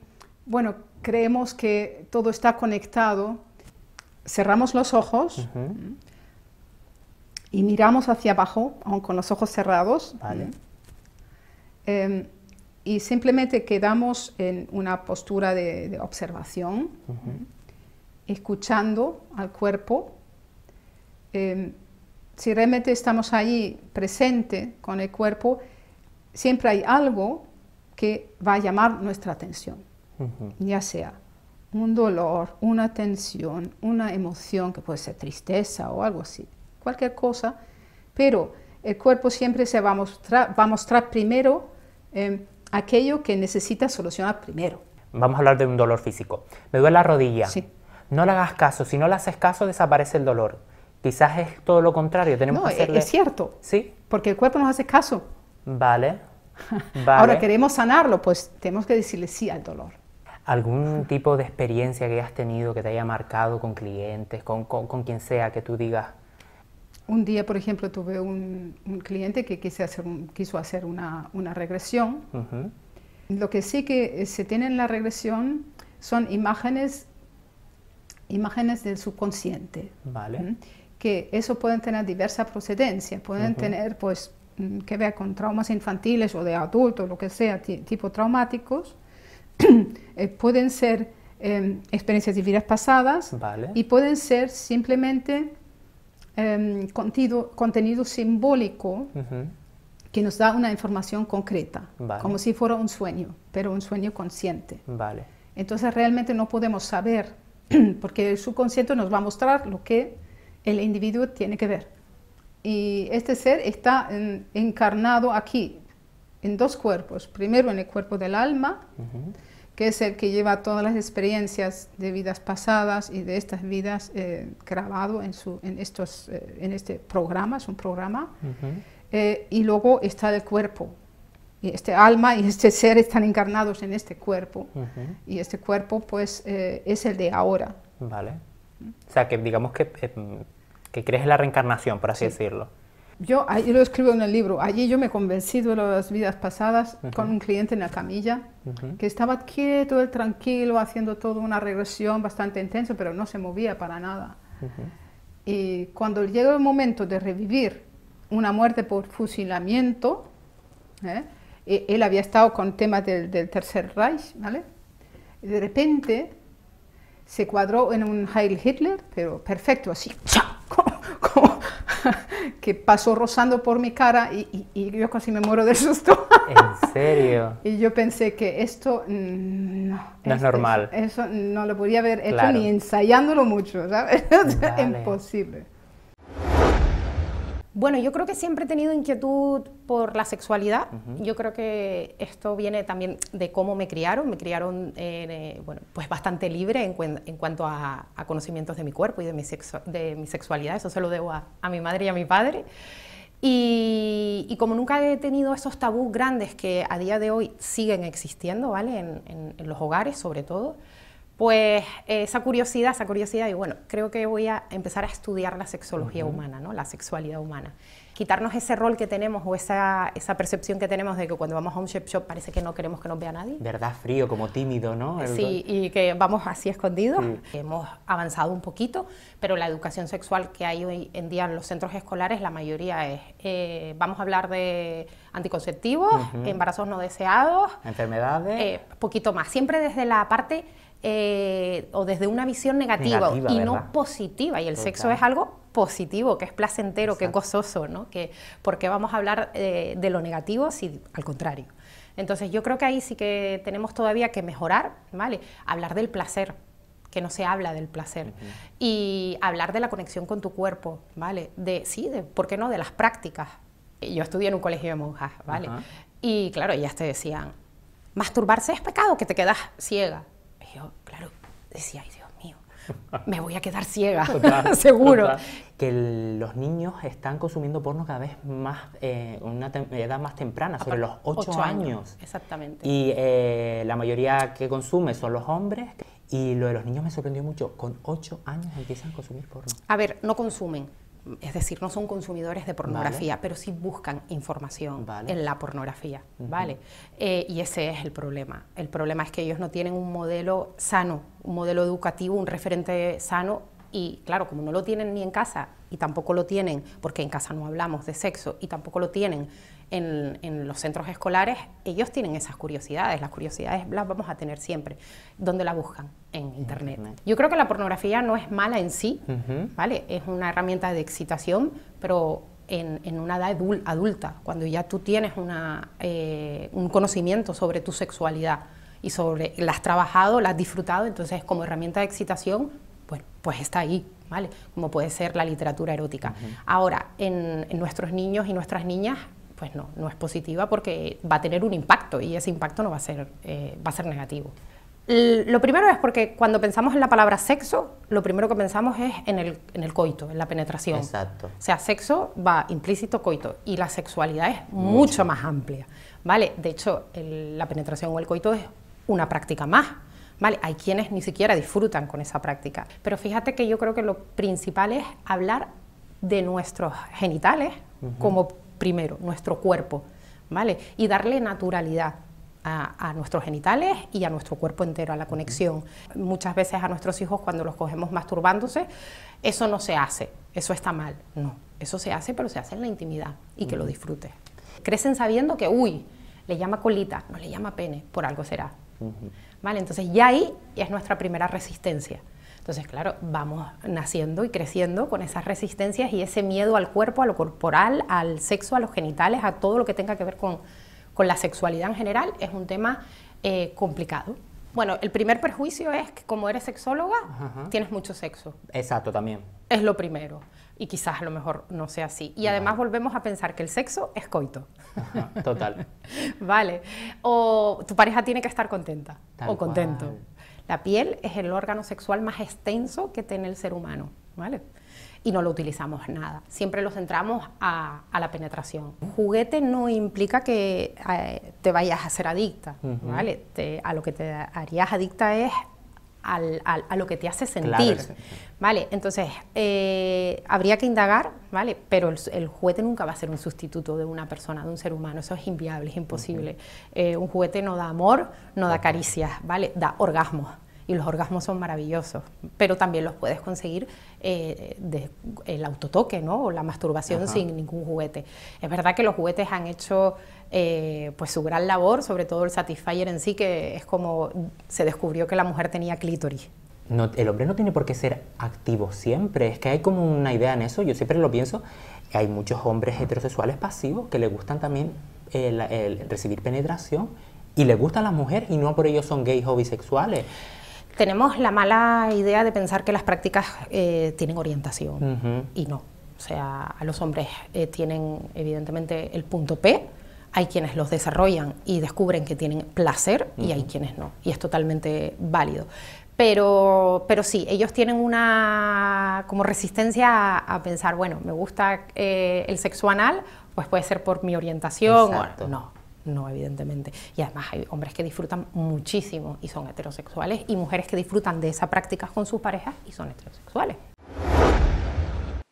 bueno, creemos que todo está conectado. Cerramos los ojos y miramos hacia abajo, aún con los ojos cerrados. ¿eh? Em, y simplemente quedamos en una postura de, observación, escuchando al cuerpo. Em, si realmente estamos allí presente con el cuerpo, siempre hay algo que va a llamar nuestra atención, ya sea un dolor, una tensión, una emoción que puede ser tristeza o algo así cualquier cosa, pero el cuerpo siempre se va a mostrar, va a mostrar primero em, aquello que necesita solucionar primero. Vamos a hablar de un dolor físico. Me duele la rodilla. Sí. No le hagas caso. Si no le haces caso, desaparece el dolor. Quizás es todo lo contrario. Tenemos e-, es cierto. Sí. Porque el cuerpo nos hace caso. Vale. [LAUGHS] Ahora queremos sanarlo, pues tenemos que decirle sí al dolor. ¿Algún tipo de experiencia que hayas tenido que te haya marcado con clientes, con quien sea, que tú digas, un día, por ejemplo, tuve un, cliente que quiso hacer una, regresión. Lo que sí que eh, se tiene en la regresión son imágenes, imágenes del subconsciente. Vale. Que eso pueden tener diversa procedencia, pueden tener, pues, mm, que ver con traumas infantiles o de adultos, lo que sea, tipo traumáticos. [CLEARS THROAT] Eh, pueden ser em, experiencias de vidas pasadas y pueden ser simplemente Em, contenido simbólico que nos da una información concreta, como si fuera un sueño, pero un sueño consciente. Vale. Entonces realmente no podemos saber, [CLEARS THROAT] porque el subconsciente nos va a mostrar lo que el individuo tiene que ver. Y este ser está encarnado aquí, en dos cuerpos. Primero en el cuerpo del alma que es el que lleva todas las experiencias de vidas pasadas y de estas vidas eh, grabado en, su, en, estos, eh, en este programa, es un programa, eh, y luego está el cuerpo. Y este alma y este ser están encarnados en este cuerpo, y este cuerpo pues es el de ahora. Vale. O sea, que digamos que, em, crees en la reencarnación, por así decirlo. Yo, ahí lo escribo en el libro, allí yo me convencí de las vidas pasadas con un cliente en la camilla, que estaba quieto, él tranquilo, haciendo toda una regresión bastante intensa, pero no se movía para nada. Y cuando llegó el momento de revivir una muerte por fusilamiento, ¿eh? e, él había estado con temas del, Tercer Reich, ¿vale? Y de repente se cuadró en un Heil Hitler, pero perfecto, así, como [LAUGHS] que pasó rozando por mi cara y, y, yo casi me muero de susto. ¿En serio? [LAUGHS] Y yo pensé que esto mm, no, es normal. Eso, no lo podía haber hecho ni ensayándolo mucho, ¿sabes? [LAUGHS] Imposible. Bueno, yo creo que siempre he tenido inquietud por la sexualidad. Yo creo que esto viene también de cómo me criaron. Me criaron, eh, pues bastante libre en, cuanto a, conocimientos de mi cuerpo y de mi, de mi sexualidad. Eso se lo debo a, mi madre y a mi padre. Y, como nunca he tenido esos tabús grandes que a día de hoy siguen existiendo, ¿vale? en los hogares, sobre todo pues esa curiosidad, esa curiosidad, y bueno, creo que voy a empezar a estudiar la sexología humana, ¿no? la sexualidad humana. Quitarnos ese rol que tenemos o esa, percepción que tenemos de que cuando vamos a un chef shop parece que no queremos que nos vea nadie. Verdad, frío, como tímido, ¿no? Eh, sí, y que vamos así escondidos. Hemos avanzado un poquito, pero la educación sexual que hay hoy en día en los centros escolares, la mayoría es, eh, vamos a hablar de anticonceptivos, embarazos no deseados. Enfermedades. Eh, poquito más, siempre desde la parte eh, o desde una visión negativa, y no positiva. Y el sexo es algo positivo, que es placentero, que es gozoso, ¿no? Que, ¿Por vamos a hablar eh, de lo negativo si al contrario? Entonces yo creo que ahí sí que tenemos todavía que mejorar, ¿vale? Hablar del placer, que no se habla del placer. Y hablar de la conexión con tu cuerpo, ¿vale? De, sí, de, ¿por qué no? De las prácticas. Eh, yo estudié en un colegio de monjas, ¿vale? Y claro, ellas te decían, masturbarse es pecado, que te quedas ciega yo, claro, decía, ay Dios mío, me voy a quedar ciega, [LAUGHS] seguro. Que los niños están consumiendo porno cada vez más, eh, una edad más temprana, sobre los ocho años. Exactamente. Y eh, la mayoría que consume son los hombres. Y lo de los niños me sorprendió mucho. Con ocho años empiezan a consumir porno. A ver, no consumen es decir, no son consumidores de pornografía, pero sí buscan información en la pornografía, ¿vale? Eh, y ese es el problema. El problema es que ellos no tienen un modelo sano, un modelo educativo, un referente sano, y claro, como no lo tienen ni en casa, y tampoco lo tienen, porque en casa no hablamos de sexo, y tampoco lo tienen en, los centros escolares, ellos tienen esas curiosidades. Las curiosidades las vamos a tener siempre. ¿Dónde la buscan? En Internet. Yo creo que la pornografía no es mala en sí, ¿vale? Es una herramienta de excitación, pero en, una edad adulta, cuando ya tú tienes una, eh, un conocimiento sobre tu sexualidad y sobre la has trabajado, la has disfrutado, entonces como herramienta de excitación, pues, pues está ahí, ¿vale? Como puede ser la literatura erótica. Ahora, en nuestros niños y nuestras niñas pues no, no es positiva porque va a tener un impacto y ese impacto no va a ser, eh, va a ser negativo. Lo primero es porque cuando pensamos en la palabra sexo, lo primero que pensamos es en el, coito, en la penetración. Exacto. O sea, sexo va implícito coito y la sexualidad es mucho, más amplia, ¿vale? De hecho, la penetración o el coito es una práctica más, ¿vale? Hay quienes ni siquiera disfrutan con esa práctica. Pero fíjate que yo creo que lo principal es hablar de nuestros genitales como primero, nuestro cuerpo, ¿vale? Y darle naturalidad. A, nuestros genitales y a nuestro cuerpo entero, a la conexión. Muchas veces a nuestros hijos cuando los cogemos masturbándose, eso no se hace, eso está mal. No, eso se hace, pero se hace en la intimidad y que lo disfrute. Crecen sabiendo que, uy, le llama colita, no le llama pene, por algo será. ¿Vale? Entonces ya ahí es nuestra primera resistencia. Entonces, claro, vamos naciendo y creciendo con esas resistencias y ese miedo al cuerpo, a lo corporal, al sexo, a los genitales, a todo lo que tenga que ver con, la sexualidad en general, es un tema eh, complicado. Bueno, el primer perjuicio es que como eres sexóloga, tienes mucho sexo. Exacto, también. Es lo primero. Y quizás a lo mejor no sea así. Y además volvemos a pensar que el sexo es coito. total. [LAUGHS] vale. O tu pareja tiene que estar contenta o contento. La piel es el órgano sexual más extenso que tiene el ser humano, ¿vale? Y no lo utilizamos nada, siempre lo centramos a, la penetración. Un juguete no implica que eh, te vayas a ser adicta, ¿vale? a lo que te harías adicta es a lo que te hace sentir. Vale, entonces eh, habría que indagar, ¿vale? Pero el, juguete nunca va a ser un sustituto de una persona, de un ser humano, eso es inviable, es imposible. Eh, un juguete no da amor, no da caricias, ¿vale? Da orgasmos y los orgasmos son maravillosos, pero también los puedes conseguir eh, el autotoque, ¿no? O la masturbación sin ningún juguete. Es verdad que los juguetes han hecho eh, pues su gran labor, sobre todo el Satisfyer en sí, que es como se descubrió que la mujer tenía clítoris. No, el hombre no tiene por qué ser activo siempre, es que hay como una idea en eso, yo siempre lo pienso, hay muchos hombres heterosexuales pasivos que les gustan también eh, recibir penetración y les gustan las mujeres y no por ello son gays o bisexuales tenemos la mala idea de pensar que las prácticas eh, tienen orientación y no. O sea, a los hombres eh, tienen evidentemente el punto P, hay quienes los desarrollan y descubren que tienen placer y hay quienes no, y es totalmente válido. Pero, pero sí, ellos tienen una como resistencia a, pensar, bueno, me gusta eh, el sexo anal, pues puede ser por mi orientación. O, no, no, evidentemente. Y además hay hombres que disfrutan muchísimo y son heterosexuales y mujeres que disfrutan de esa práctica con sus parejas y son heterosexuales.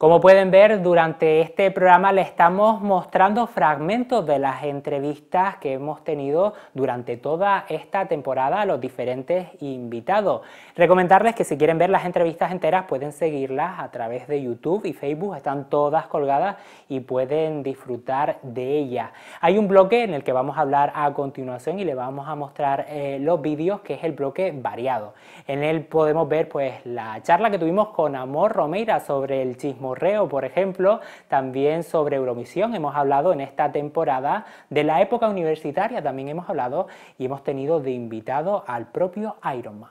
Como pueden ver, durante este programa le estamos mostrando fragmentos de las entrevistas que hemos tenido durante toda esta temporada a los diferentes invitados. Recomendarles que si quieren ver las entrevistas enteras pueden seguirlas a través de YouTube y Facebook, están todas colgadas y pueden disfrutar de ellas. Hay un bloque en el que vamos a hablar a continuación y le vamos a mostrar eh, los vídeos que es el bloque variado. En él podemos ver pues la charla que tuvimos con Amor Romeira sobre el chismo Correo, por ejemplo, también sobre Euromisión. Hemos hablado en esta temporada de la época universitaria, también hemos hablado y hemos tenido de invitado al propio Iron Man.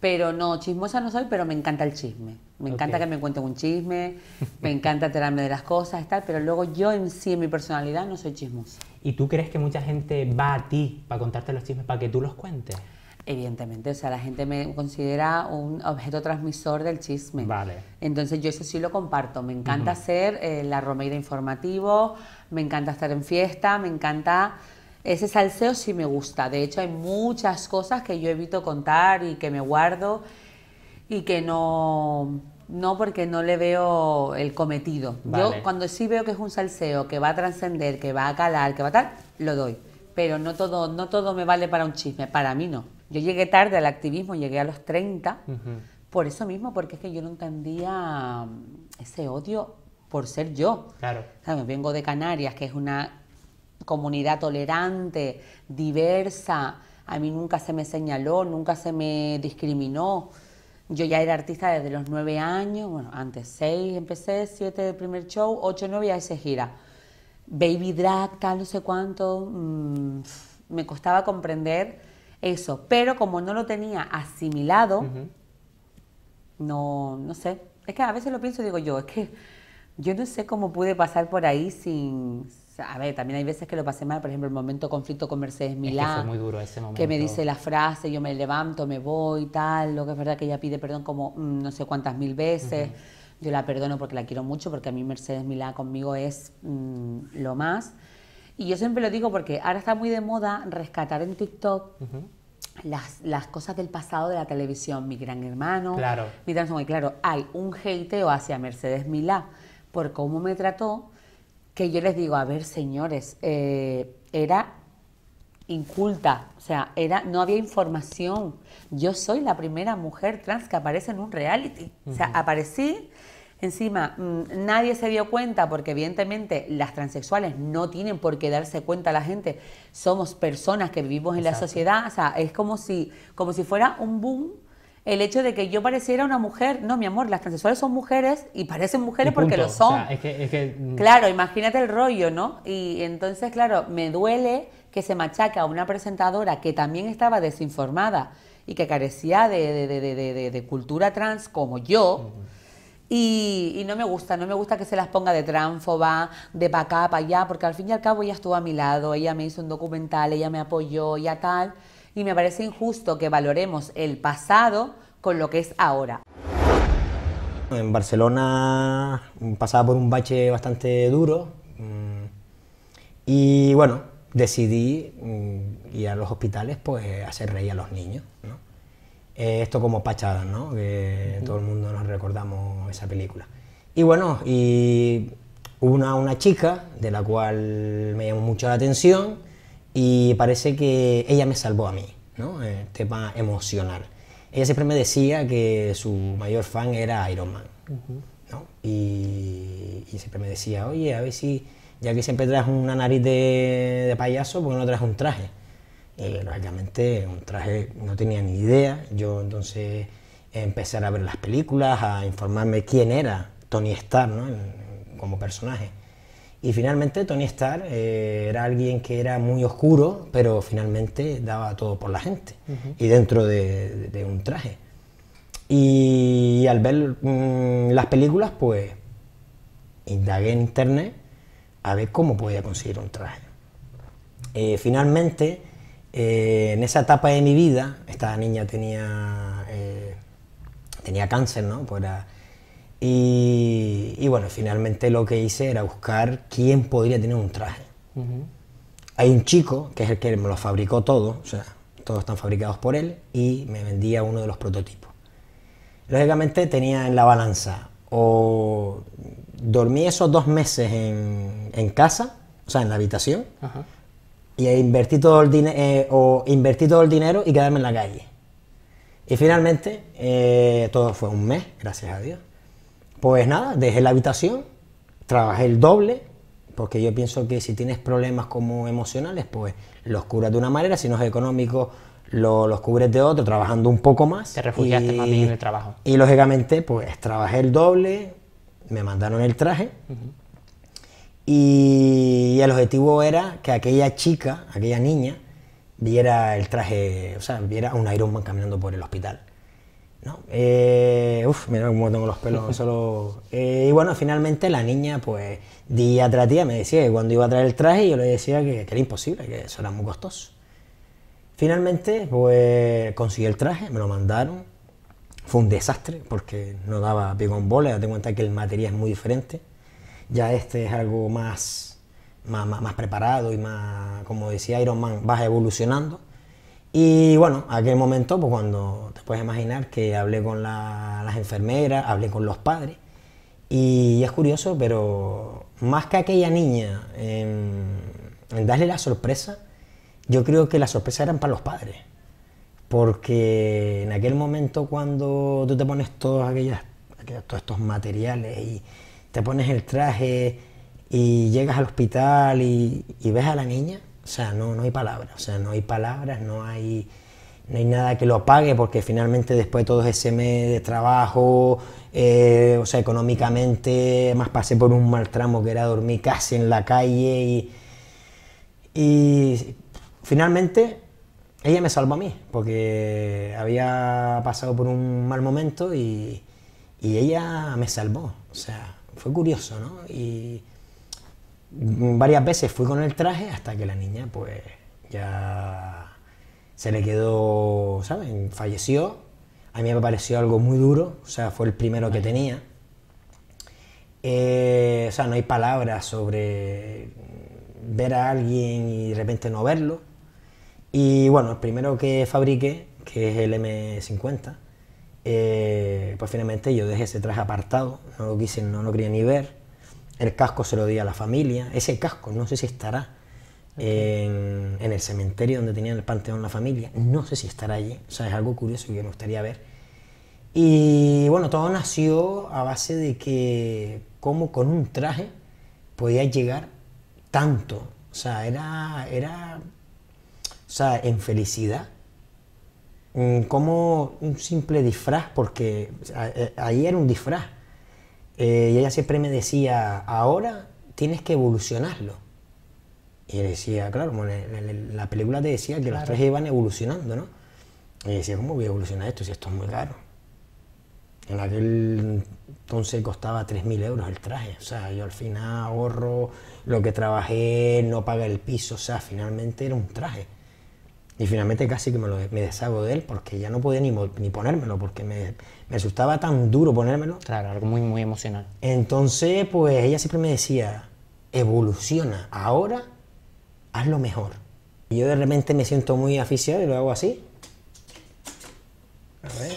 Pero no, chismosa no soy, pero me encanta el chisme. Me encanta que me cuenten un chisme, me encanta enterarme de las cosas, tal, pero luego yo en sí, en mi personalidad, no soy chismosa. ¿Y tú crees que mucha gente va a ti para contarte los chismes, para que tú los cuentes? Evidentemente, o sea, la gente me considera un objeto transmisor del chisme. Vale. Entonces yo eso sí lo comparto. Me encanta hacer eh, la romeira informativo, me encanta estar en fiesta, me encanta... Ese salseo sí me gusta. De hecho, hay muchas cosas que yo evito contar y que me guardo y que no... No porque no le veo el cometido. Yo cuando sí veo que es un salseo, que va a trascender, que va a calar, que va a tal, lo doy. Pero no todo, no todo me vale para un chisme, para mí no. Yo llegué tarde al activismo, llegué a los 30, por eso mismo, porque es que yo no entendía um, ese odio por ser yo. Claro. Vengo de Canarias, que es una comunidad tolerante, diversa. A mí nunca se me señaló, nunca se me discriminó. Yo ya era artista desde los nueve años, bueno, antes seis empecé, siete el primer show, ocho, nueve ahí se gira. Baby drag, tal, no sé cuánto. Mm, me costaba comprender eso. Pero como no lo tenía asimilado, no, no sé. Es que a veces lo pienso y digo yo, es que yo no sé cómo pude pasar por ahí sin... A ver, también hay veces que lo pasé mal, por ejemplo, el momento conflicto con Mercedes Milá, que me dice la frase, yo me levanto, me voy, y tal, lo que es verdad que ella pide perdón como mm, no sé cuántas mil veces. Yo la perdono porque la quiero mucho, porque a mí Mercedes Milá conmigo es mm, lo más. Y yo siempre lo digo porque ahora está muy de moda rescatar en TikTok las, las, cosas del pasado de la televisión. Mi gran hermano, claro. mi trans, y claro, hay un hateo hacia Mercedes Milá por cómo me trató, que yo les digo, a ver, señores, eh, era inculta, o sea, era, no había información. Yo soy la primera mujer trans que aparece en un reality. O sea, aparecí Encima, mm, nadie se dio cuenta porque evidentemente las transexuales no tienen por qué darse cuenta la gente. Somos personas que vivimos en la sociedad. O sea, es como si, como si fuera un boom el hecho de que yo pareciera una mujer. No, mi amor, las transexuales son mujeres y parecen mujeres porque lo son. Mm. Claro, imagínate el rollo, ¿no? Y entonces, claro, me duele que se machaca a una presentadora que también estaba desinformada y que carecía de, cultura trans como yo. Y, no me gusta, no me gusta que se las ponga de tránfoba, de pa' acá, para allá, porque al fin y al cabo ella estuvo a mi lado, ella me hizo un documental, ella me apoyó, ya tal. Y me parece injusto que valoremos el pasado con lo que es ahora. En Barcelona pasaba por un bache bastante duro mm, y bueno, decidí mm, ir a los hospitales pues hacer reír a los niños. Eh, esto como Pachadas, ¿no? Que todo el mundo nos recordamos esa película. Y bueno, y hubo una, chica de la cual me llamó mucho la atención y parece que ella me salvó a mí, ¿no? El tema emocional. Ella siempre me decía que su mayor fan era Iron Man, ¿no? Y, siempre me decía, oye, a ver si, ya que siempre traes una nariz de, de payaso, ¿por qué no traes un traje? Eh, lógicamente, un traje no tenía ni idea. Yo entonces empecé a ver las películas, a informarme quién era Tony Stark como personaje. Y finalmente Tony Stark eh, era alguien que era muy oscuro, pero finalmente daba todo por la gente y dentro de, un traje. Y al ver mm, las películas, pues indagué en internet a ver cómo podía conseguir un traje. Eh, finalmente eh, en esa etapa de mi vida, esta niña tenía, eh, tenía cáncer, ¿no? y, bueno, finalmente lo que hice era buscar quién podría tener un traje. Hay un chico que es el que me lo fabricó todo, o sea, todos están fabricados por él, y me vendía uno de los prototipos. Lógicamente tenía en la balanza o dormí esos dos meses en, casa, o sea, en la habitación, y invertí todo el dinero eh, o invertí todo el dinero y quedarme en la calle. Y finalmente, eh, todo fue un mes, gracias a Dios. Pues nada, dejé la habitación, trabajé el doble, porque yo pienso que si tienes problemas como emocionales, pues los cubres de una manera, si no es económico, los cubres de otro, trabajando un poco más. Te refugiaste más en el trabajo. Y lógicamente, pues trabajé el doble, me mandaron el traje. Y el objetivo era que aquella chica, aquella niña, viera el traje, o sea, viera a un Iron Man caminando por el hospital. ¿no? Eh, uf, mira cómo tengo los pelos. [LAUGHS] Eh, y bueno, finalmente la niña, pues, día tras día me decía que cuando iba a traer el traje, yo le decía que, era imposible, que eso era muy costoso. Finalmente, pues, conseguí el traje, me lo mandaron. Fue un desastre porque no daba pie con bola, ya en cuenta que el material es muy diferente ya este es algo más, más, preparado y más, como decía Iron Man, vas evolucionando. Y bueno, aquel momento, pues cuando te puedes imaginar que hablé con las enfermeras, hablé con los padres, y es curioso, pero más que aquella niña en, darle la sorpresa, yo creo que la sorpresa eran para los padres. Porque en aquel momento cuando tú te pones todos, aquellas, todos estos materiales y te pones el traje y llegas al hospital y, ves a la niña, o sea, no, no hay palabras, o sea, no hay palabras, no hay, no hay nada que lo apague porque finalmente después de todo ese mes de trabajo, eh, o sea, económicamente, más pasé por un mal tramo que era dormir casi en la calle y, finalmente ella me salvó a mí porque había pasado por un mal momento y, y ella me salvó, o sea fue curioso, ¿no? Y varias veces fui con el traje hasta que la niña, pues, ya se le quedó, ¿saben? Falleció. A mí me pareció algo muy duro, o sea, fue el primero que tenía. Eh, o sea, no hay palabras sobre ver a alguien y de repente no verlo. Y bueno, el primero que fabriqué, que es el M50, eh, pues finalmente yo dejé ese traje apartado, no lo quise, no lo quería ni ver. El casco se lo di a la familia, ese casco no sé si estará en, el cementerio donde tenía el panteón la familia, no sé si estará allí, o sea, es algo curioso que me gustaría ver. Y bueno, todo nació a base de que como con un traje podía llegar tanto, o sea, era, era en felicidad como un simple disfraz, porque eh, ahí era un disfraz. Eh, y ella siempre me decía, ahora tienes que evolucionarlo. Y decía, claro, la película te decía que los trajes iban evolucionando, ¿no? Y decía, ¿cómo voy a evolucionar esto si esto es muy caro? En aquel entonces costaba 3.000 euros el traje. O sea, yo al final ahorro lo que trabajé, no paga el piso. O sea, finalmente era un traje. Y finalmente casi que me, deshago de él porque ya no podía ni, ponérmelo, porque me, asustaba tan duro ponérmelo. Claro, algo muy, muy emocional. Entonces, pues ella siempre me decía, evoluciona, ahora haz lo mejor. Y yo de repente me siento muy aficionado y lo hago así. A ver.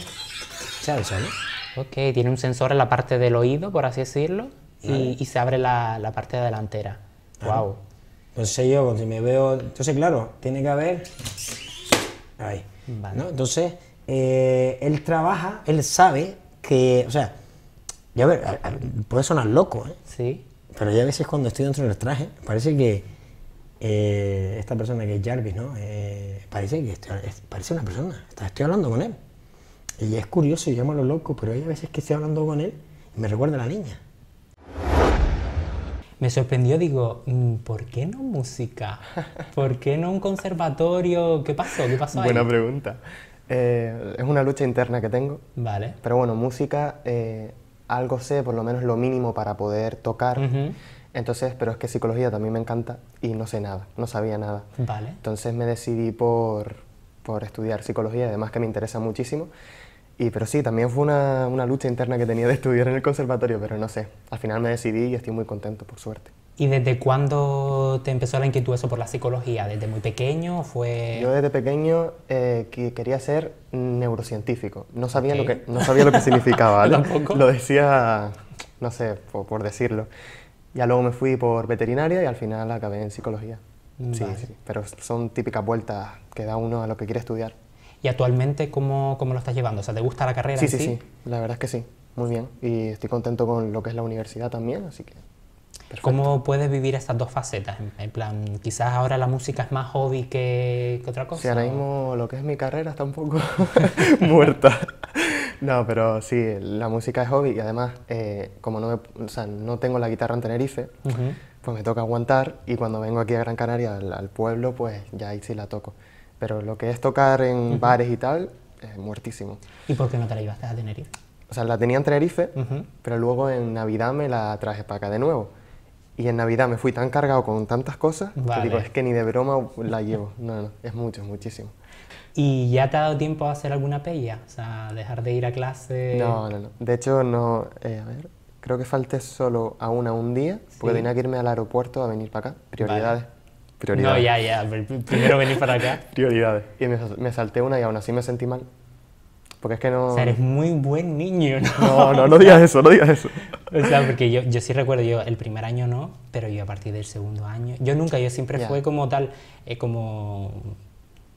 sale, sale. Ok, tiene un sensor en la parte del oído, por así decirlo, y, se abre la, parte delantera. Wow. Entonces pues yo, si me veo, entonces claro, tiene que haber... Ahí. Entonces, eh, él trabaja, él sabe que, o sea, ya ver, puede sonar loco, ¿eh? Sí. Pero ya a veces cuando estoy dentro del traje, parece que eh, esta persona que es Jarvis, ¿no? Eh, parece que parece una persona, estoy hablando con él. Y es curioso, y llamo a lo loco, pero hay a veces que estoy hablando con él y me recuerda a la niña me sorprendió, digo, mm, ¿por qué no música? ¿Por qué no un conservatorio? ¿Qué pasó? ¿Qué pasó ahí? Buena pregunta. Eh, es una lucha interna que tengo. Vale. Pero bueno, música, eh, algo sé, por lo menos lo mínimo para poder tocar. Entonces, pero es que psicología también me encanta y no sé nada, no sabía nada. Vale. Entonces me decidí por, por estudiar psicología, además que me interesa muchísimo. Y, pero sí, también fue una, una, lucha interna que tenía de estudiar en el conservatorio, pero no sé, al final me decidí y estoy muy contento, por suerte. ¿Y desde cuándo te empezó la inquietud eso por la psicología? ¿Desde muy pequeño? Fue... Yo desde pequeño eh, que quería ser neurocientífico. No sabía, lo, que, no sabía lo que significaba, [LAUGHS] ¿Tampoco? Lo decía, no sé, por, decirlo. Ya luego me fui por veterinaria y al final acabé en psicología. Mm, sí, sí, pero son típicas vueltas que da uno a lo que quiere estudiar. ¿Y actualmente cómo, cómo lo estás llevando? O sea, ¿te gusta la carrera? Sí, sí, sí, sí, la verdad es que sí, muy bien. Y estoy contento con lo que es la universidad también, así que... ¿Cómo puedes vivir estas dos facetas? En plan, quizás ahora la música es más hobby que, que otra cosa. Sí, ahora mismo lo que es mi carrera está un poco [LAUGHS] muerta. No, pero sí, la música es hobby y además, eh, como no, o sea, no tengo la guitarra en Tenerife, pues me toca aguantar y cuando vengo aquí a Gran Canaria, al pueblo, pues ya ahí sí la toco. Pero lo que es tocar en bares y tal, es muertísimo. ¿Y por qué no te la llevaste a Tenerife? O sea, la tenía en Tenerife, pero luego en Navidad me la traje para acá de nuevo. Y en Navidad me fui tan cargado con tantas cosas que digo, es que ni de broma la llevo. No, no, es mucho, muchísimo. ¿Y ya te ha dado tiempo a hacer alguna pella? O sea, dejar de ir a clase. No, no, no. De hecho, no. Eh, a ver, creo que falté solo a una un día, porque tenía que irme al aeropuerto a venir para acá. Prioridades. Prioridades. No, ya, ya, primero venir para acá. [LAUGHS] Prioridades. Y me, me, salté una y aún así me sentí mal. Porque es que no... O sea, eres muy buen niño, ¿no? No, no, no [LAUGHS] digas eso, no digas eso. O sea, porque yo, yo sí recuerdo, yo el primer año no, pero yo a partir del segundo año, yo nunca, yo siempre fue como tal, eh, como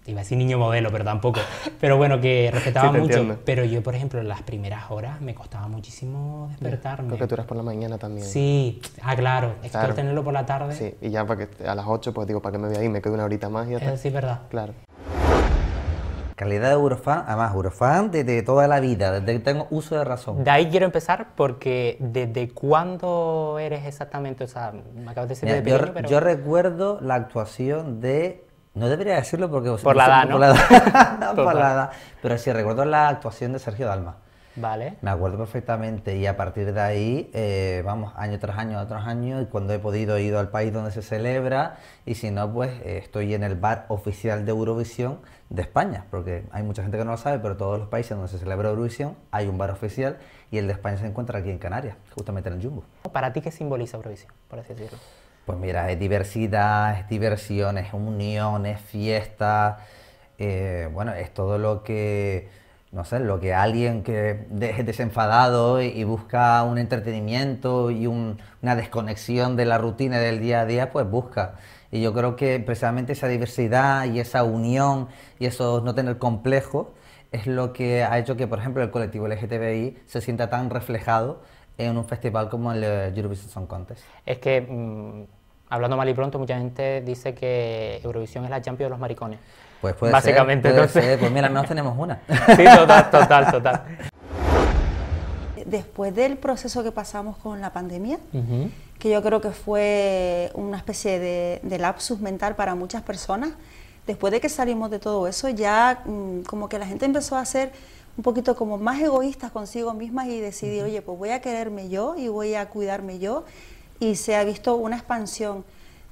iba a decir niño modelo, pero tampoco, pero bueno, que respetaba mucho. Pero yo, por ejemplo, en las primeras horas me costaba muchísimo despertarme. Creo que tú eras por la mañana también. Sí, ah, claro, es por tenerlo por la tarde. Sí, y ya para que a las 8, pues digo, ¿para que me voy ahí? Me quedo una horita más y ya Sí, verdad. Claro. Calidad de Eurofan, además, Eurofan desde toda la vida, desde que tengo uso de razón. De ahí quiero empezar porque desde cuándo eres exactamente, o sea, me acabas de decir de pequeño, pero... yo recuerdo la actuación de no debería decirlo porque... Por la edad, [LAUGHS] [LAUGHS] Por la edad, Pero sí, recuerdo la actuación de Sergio Dalma. Vale. Me acuerdo perfectamente y a partir de ahí, eh, vamos, año tras año, tras año, y cuando he podido ir al país donde se celebra y si no, pues eh, estoy en el bar oficial de Eurovisión de España, porque hay mucha gente que no lo sabe, pero todos los países donde se celebra Eurovisión hay un bar oficial y el de España se encuentra aquí en Canarias, justamente en el Jumbo. ¿Para ti qué simboliza Eurovisión, por así decirlo? Pues mira, es diversidad, es diversión, es unión, es fiesta. Eh, bueno, es todo lo que, no sé, lo que alguien que es desenfadado y, busca un entretenimiento y una desconexión de la rutina del día a día, pues busca. Y yo creo que precisamente esa diversidad y esa unión y eso no tener complejo es lo que ha hecho que, por ejemplo, el colectivo LGTBI se sienta tan reflejado en un festival como el eh, Eurovision Song Contest? Es que, mm, hablando mal y pronto, mucha gente dice que Eurovisión es la champion de los maricones. Pues puede Básicamente, ser, Pues mira, no tenemos una. [LAUGHS] sí, total, total, total. Después del proceso que pasamos con la pandemia, que yo creo que fue una especie de, lapsus mental para muchas personas, después de que salimos de todo eso, ya mm, como que la gente empezó a hacer un poquito como más egoístas consigo mismas y decidir, oye, pues voy a quererme yo y voy a cuidarme yo. Y se ha visto una expansión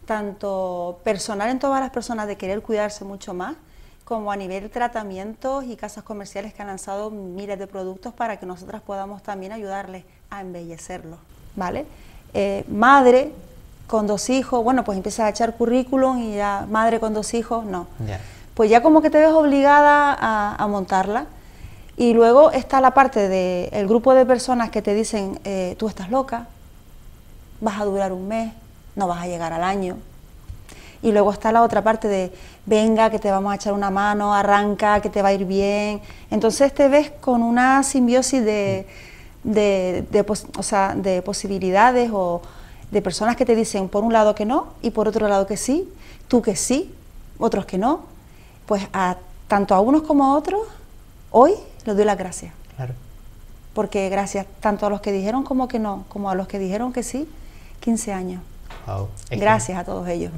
tanto personal en todas las personas de querer cuidarse mucho más, como a nivel tratamientos y casas comerciales que han lanzado miles de productos para que nosotras podamos también ayudarles a embellecerlo ¿vale? Eh, madre con dos hijos, bueno, pues empiezas a echar currículum y ya madre con dos hijos, no. Pues ya como que te ves obligada a montarla y luego está la parte del grupo de personas que te dicen, eh, tú estás loca, vas a durar un mes, no vas a llegar al año. Y luego está la otra parte de, venga, que te vamos a echar una mano, arranca, que te va a ir bien. Entonces te ves con una simbiosis de, de, posibilidades o de personas que te dicen por un lado que no y por otro lado que sí, tú que sí, otros que no. Pues a, tanto a unos como a otros, hoy les doy las gracias. Porque gracias tanto a los que dijeron como que no, como a los que dijeron que sí, 15 años. Gracias a todos ellos.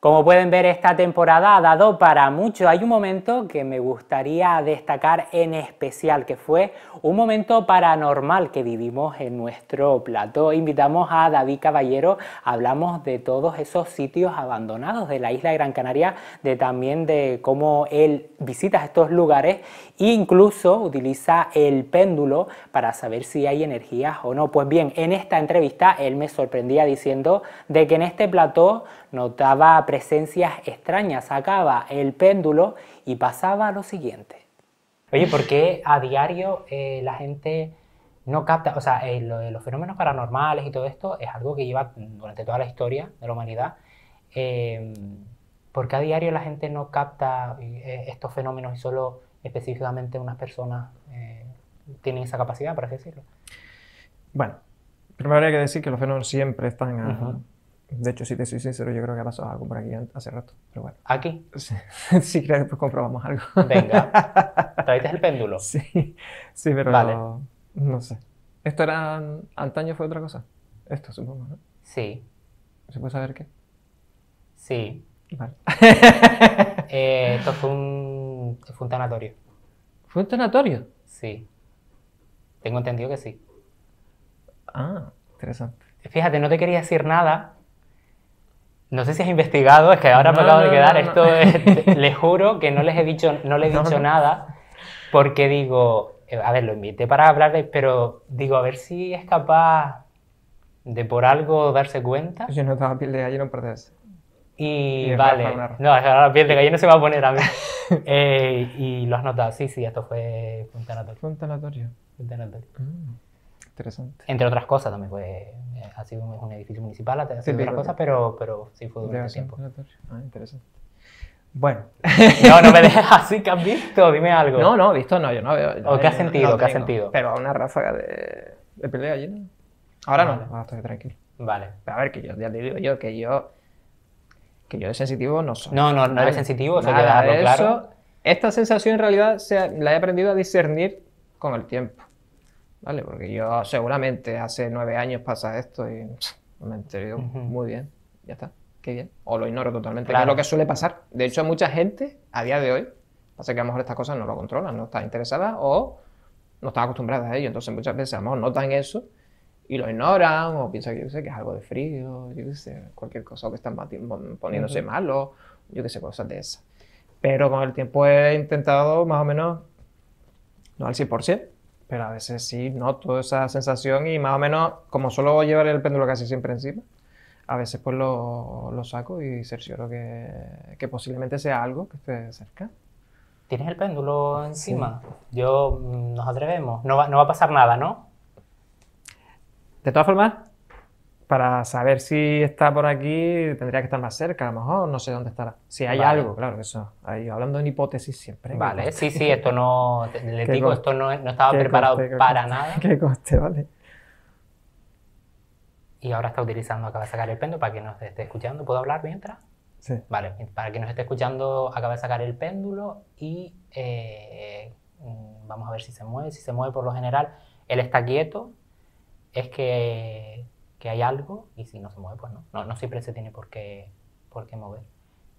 Como pueden ver, esta temporada ha dado para mucho. Hay un momento que me gustaría destacar en especial, que fue un momento paranormal que vivimos en nuestro plató. Invitamos a David Caballero, hablamos de todos esos sitios abandonados de la isla de Gran Canaria, de también de cómo él visita estos lugares Incluso utiliza el péndulo para saber si hay energías o no. Pues bien, en esta entrevista él me sorprendía diciendo de que en este plató notaba presencias extrañas. Sacaba el péndulo y pasaba lo siguiente. Oye, ¿por qué a diario eh, la gente no capta, o sea, eh, los fenómenos paranormales y todo esto es algo que lleva durante toda la historia de la humanidad. Eh, ¿Por qué a diario la gente no capta estos fenómenos y solo específicamente unas personas eh, tienen esa capacidad, Por así decirlo. Bueno, primero habría que decir que los fenómenos siempre están De hecho, si te soy sincero, yo creo que ha pasado algo por aquí hace rato. Pero bueno. ¿Aquí? Sí, [LAUGHS] creo que comprobamos algo. Venga. [LAUGHS] ¿Traiste el péndulo? Sí, sí, pero no, sé. ¿Esto era antaño fue otra cosa? Esto, supongo, ¿no? Sí. ¿Se puede saber qué? Sí. Vale. Eh, esto fue un fue un tanatorio. ¿Fue un tanatorio? Sí. Tengo entendido que sí. Ah, interesante. Fíjate, no te quería decir nada. No sé si has investigado, es que ahora me acabo de quedar. Esto es, les juro que no les he dicho, no dicho nada, porque digo, eh, a ver, lo invité para hablarle, pero digo, a ver si es capaz de por algo darse cuenta. Yo no estaba piel de ayer, no perdés. Y, vale, no, la piel de no se va a poner a mí. [LAUGHS] Eh, y lo has notado, sí, sí, esto fue un tanatorio. Fue un interesante. Entre otras cosas también fue, eh, ha sido un, un edificio municipal, ha sido sí, otras cosas, pero, pero sí fue durante tiempo. Ah, interesante. Bueno. [LAUGHS] no, no me dejes así que has visto, dime algo. No, no, visto no, yo no veo. ¿O qué has sentido? ¿Qué has sentido? Pero una ráfaga de, de piel de Ahora no, no, ahora estoy tranquilo. Vale. A ver, que yo ya te digo yo que yo que yo de sensitivo no soy. No, no, no eres sensitivo, eso nada de claro. esta sensación en realidad se la he aprendido a discernir con el tiempo. ¿Vale? Porque yo seguramente hace nueve años pasa esto y me he enterado muy bien. Ya está, qué bien. O lo ignoro totalmente, que es lo que suele pasar. De hecho, mucha gente a día de hoy, pasa que a lo mejor estas cosas no lo controlan, no está interesada o no está acostumbrada a ello. Entonces, muchas veces a lo mejor notan eso y lo ignoran o piensan que, que es algo de frío, yo sé, cualquier cosa o que están poniéndose malo yo qué sé, cosas de esas. Pero con el tiempo he intentado más o menos, no al 100%, pero a veces sí noto esa sensación y más o menos, como solo llevar el péndulo casi siempre encima, a veces pues lo, saco y cercioro que, que, posiblemente sea algo que esté cerca. ¿Tienes el péndulo encima? Yo, mm, nos atrevemos. No no va a pasar nada, ¿no? De todas formas, para saber si está por aquí, tendría que estar más cerca, a lo mejor, no sé dónde estará. Si hay algo, claro, eso. hablando en hipótesis siempre. Vale, sí, sí, esto no. Le [LAUGHS] digo, esto no, estaba preparado para nada. [LAUGHS] Qué coste, vale. Y ahora está utilizando, acaba de sacar el péndulo para que nos esté escuchando. ¿Puedo hablar mientras? Sí. Vale, para que nos esté escuchando, acaba de sacar el péndulo y eh, mm, vamos a ver si se mueve. Si se mueve por lo general, él está quieto, es que, que, hay algo y si no se mueve, pues no. No, no siempre se tiene por qué, por qué mover.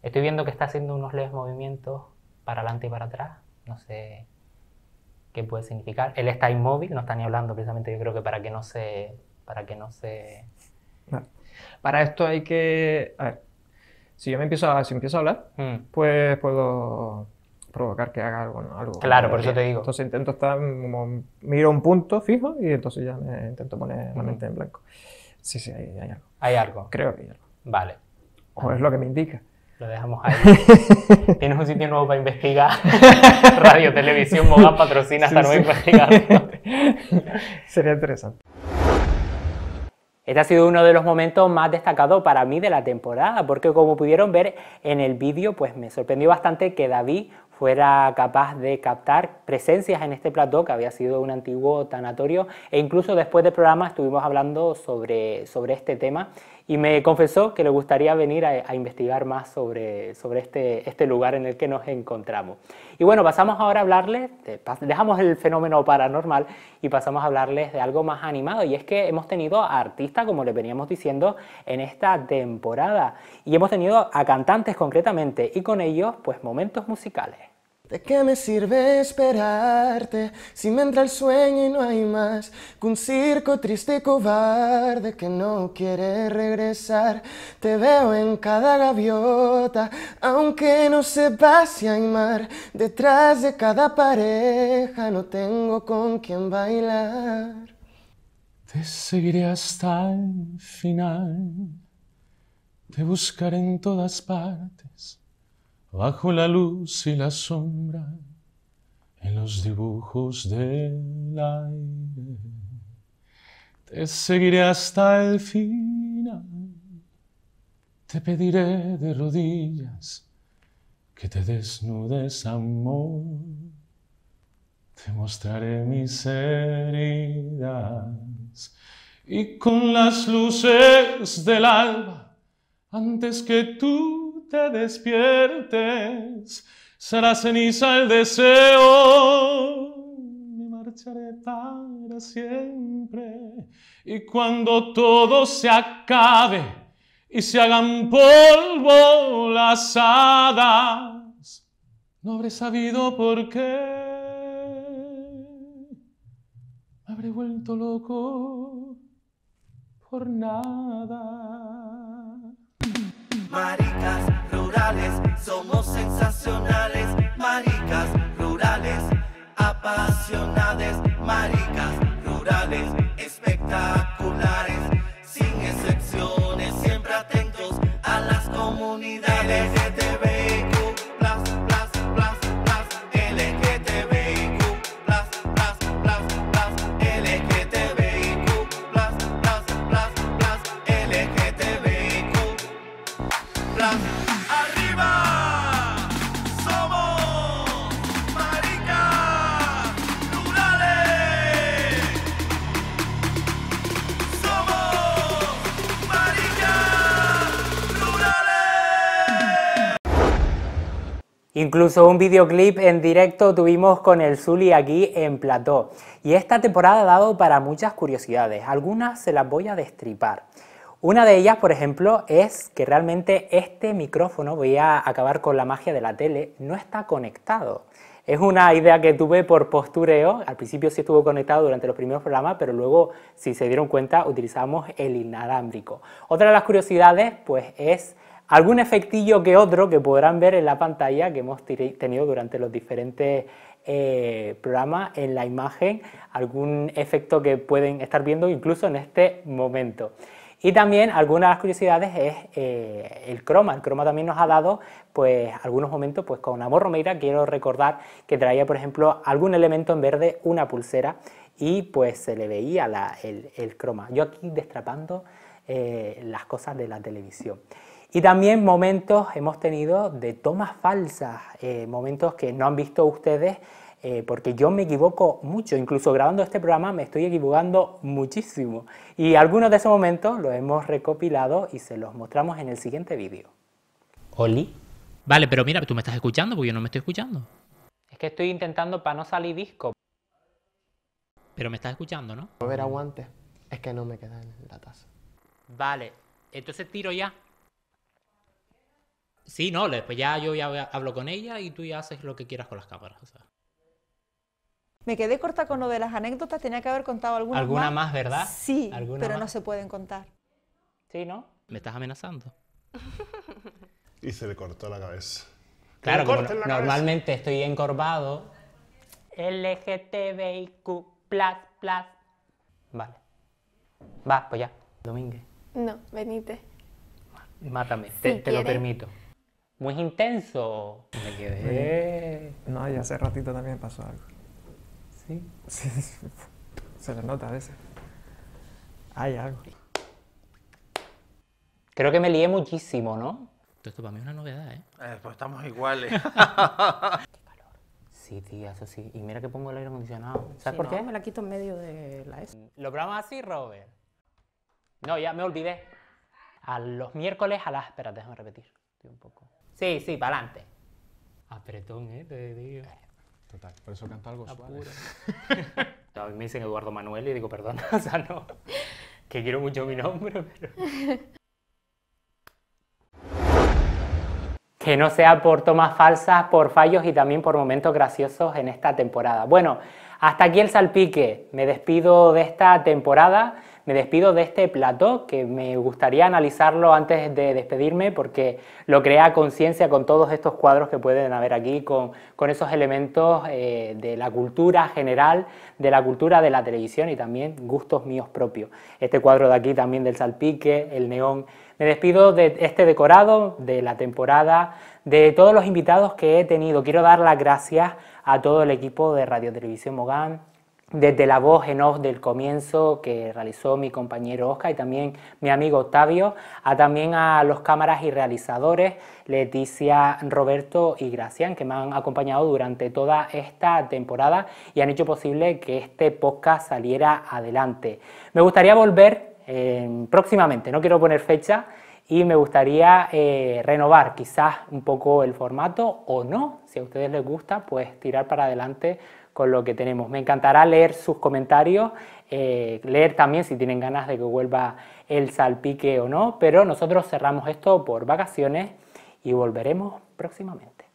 Estoy viendo que está haciendo unos leves movimientos para adelante y para atrás. No sé qué puede significar. Él está inmóvil, no está ni hablando precisamente, yo creo que para que no se... Para que no se... Para esto hay que... A ver, si yo me empiezo a, si empiezo a hablar, hmm. pues puedo provocar que haga algo. claro, por eso te digo. Entonces intento estar como, miro un punto fijo y entonces ya me intento poner la mente en blanco. Sí, sí, hay, algo. Hay algo. Creo que hay algo. Vale. O es lo que me indica. Lo dejamos ahí. [LAUGHS] Tienes un sitio nuevo para investigar. [LAUGHS] Radio, televisión, Mogán patrocina hasta nueva investigación. [LAUGHS] Sería interesante. Este ha sido uno de los momentos más destacados para mí de la temporada, porque como pudieron ver en el vídeo, pues me sorprendió bastante que David fuera capaz de captar presencias en este plató que había sido un antiguo tanatorio e incluso después del programa estuvimos hablando sobre, sobre este tema y me confesó que le gustaría venir a, investigar más sobre, sobre este, este, lugar en el que nos encontramos. Y bueno, pasamos ahora a hablarles, dejamos el fenómeno paranormal y pasamos a hablarles de algo más animado, y es que hemos tenido a artistas, como le veníamos diciendo, en esta temporada, y hemos tenido a cantantes concretamente, y con ellos, pues momentos musicales. ¿De qué me sirve esperarte si me entra el sueño y no hay más que un circo triste y cobarde que no quiere regresar? Te veo en cada gaviota, aunque no sepas si hay mar. Detrás de cada pareja no tengo con quién bailar. Te seguiré hasta el final, te buscaré en todas partes bajo la luz y la sombra, en los dibujos del aire. Te seguiré hasta el final, te pediré de rodillas que te desnudes, amor. Te mostraré mis heridas y con las luces del alba, antes que tú te despiertes, será ceniza el deseo. Me marcharé para siempre. Y cuando todo se acabe y se hagan polvo las hadas, no habré sabido por qué. habré vuelto loco por nada. Maricas somos sensacionales, maricas rurales, apasionadas, maricas rurales, espectaculares, sin excepciones, siempre atentos a las comunidades. Incluso un videoclip en directo tuvimos con el Zuli aquí en Plató. Y esta temporada ha dado para muchas curiosidades. Algunas se las voy a destripar. Una de ellas, por ejemplo, es que realmente este micrófono, voy a acabar con la magia de la tele, no está conectado. Es una idea que tuve por postureo. Al principio sí estuvo conectado durante los primeros programas, pero luego, si se dieron cuenta, utilizamos el inalámbrico. Otra de las curiosidades, pues, es algún efectillo que otro que podrán ver en la pantalla que hemos tenido durante los diferentes eh, programas en la imagen, algún efecto que pueden estar viendo incluso en este momento. Y también alguna de las curiosidades es eh, el croma. El croma también nos ha dado pues algunos momentos pues con Amor Romeira quiero recordar que traía por ejemplo algún elemento en verde, una pulsera y pues se le veía el, croma. Yo aquí destrapando eh, las cosas de la televisión. Y también momentos hemos tenido de tomas falsas, eh, momentos que no han visto ustedes, eh, porque yo me equivoco mucho, incluso grabando este programa me estoy equivocando muchísimo. Y algunos de esos momentos los hemos recopilado y se los mostramos en el siguiente vídeo. Oli. Vale, pero mira, tú me estás escuchando porque yo no me estoy escuchando. Es que estoy intentando para no salir disco. Pero me estás escuchando, ¿no? ver, aguante. Es que no me queda en la taza. Vale, entonces tiro ya. Sí, no, después pues ya yo ya hablo con ella y tú ya haces lo que quieras con las cámaras. Me quedé corta con lo de las anécdotas, tenía que haber contado alguna. ¿Alguna más, verdad? Sí, pero no se pueden contar. ¿Sí, no? Me estás amenazando. [LAUGHS] y se le cortó la cabeza. Claro, normalmente estoy encorvado. LGTBIQ, Vale. Va, pues ya. Domínguez. No, venite. Mátame, te lo permito muy intenso. Me quedé. No, ya hace ratito también pasó algo. ¿Sí? se le nota a veces. Hay algo. Creo que me lié muchísimo, ¿no? Esto para mí es una novedad, ¿eh? eh pues estamos iguales. [LAUGHS] Qué calor. Sí, tía, eso sí. Y mira que pongo el aire acondicionado. ¿Sabes por qué? Me la quito en medio de la S. ¿Lo probamos así, Robert? No, ya me olvidé. A los miércoles a las... Espera, déjame repetir. un poco... Sí, sí, para adelante. Apretón, ¿eh? Te digo. Total, por eso canto algo [LAUGHS] A me dicen Eduardo Manuel y digo, perdón, [LAUGHS] o sea, no. Que quiero mucho mi nombre, pero... [LAUGHS] que no sea por tomas falsas, por fallos y también por momentos graciosos en esta temporada. Bueno, hasta aquí el salpique. Me despido de esta temporada me despido de este plato que me gustaría analizarlo antes de despedirme porque lo crea conciencia con todos estos cuadros que pueden haber aquí, con, esos elementos eh, de la cultura general, de la cultura de la televisión y también gustos míos propios. Este cuadro de aquí también del salpique, el neón. Me despido de este decorado, de la temporada, de todos los invitados que he tenido. Quiero dar las gracias a todo el equipo de Radio Televisión Mogán, desde la voz en off del comienzo que realizó mi compañero Oscar y también mi amigo Octavio, a también a los cámaras y realizadores, Leticia, Roberto y Gracián que me han acompañado durante toda esta temporada y han hecho posible que este podcast saliera adelante. Me gustaría volver eh, próximamente, no quiero poner fecha, y me gustaría eh, renovar quizás un poco el formato o no, si a ustedes les gusta, pues tirar para adelante con lo que tenemos. Me encantará leer sus comentarios, eh, leer también si tienen ganas de que vuelva el salpique o no, pero nosotros cerramos esto por vacaciones y volveremos próximamente.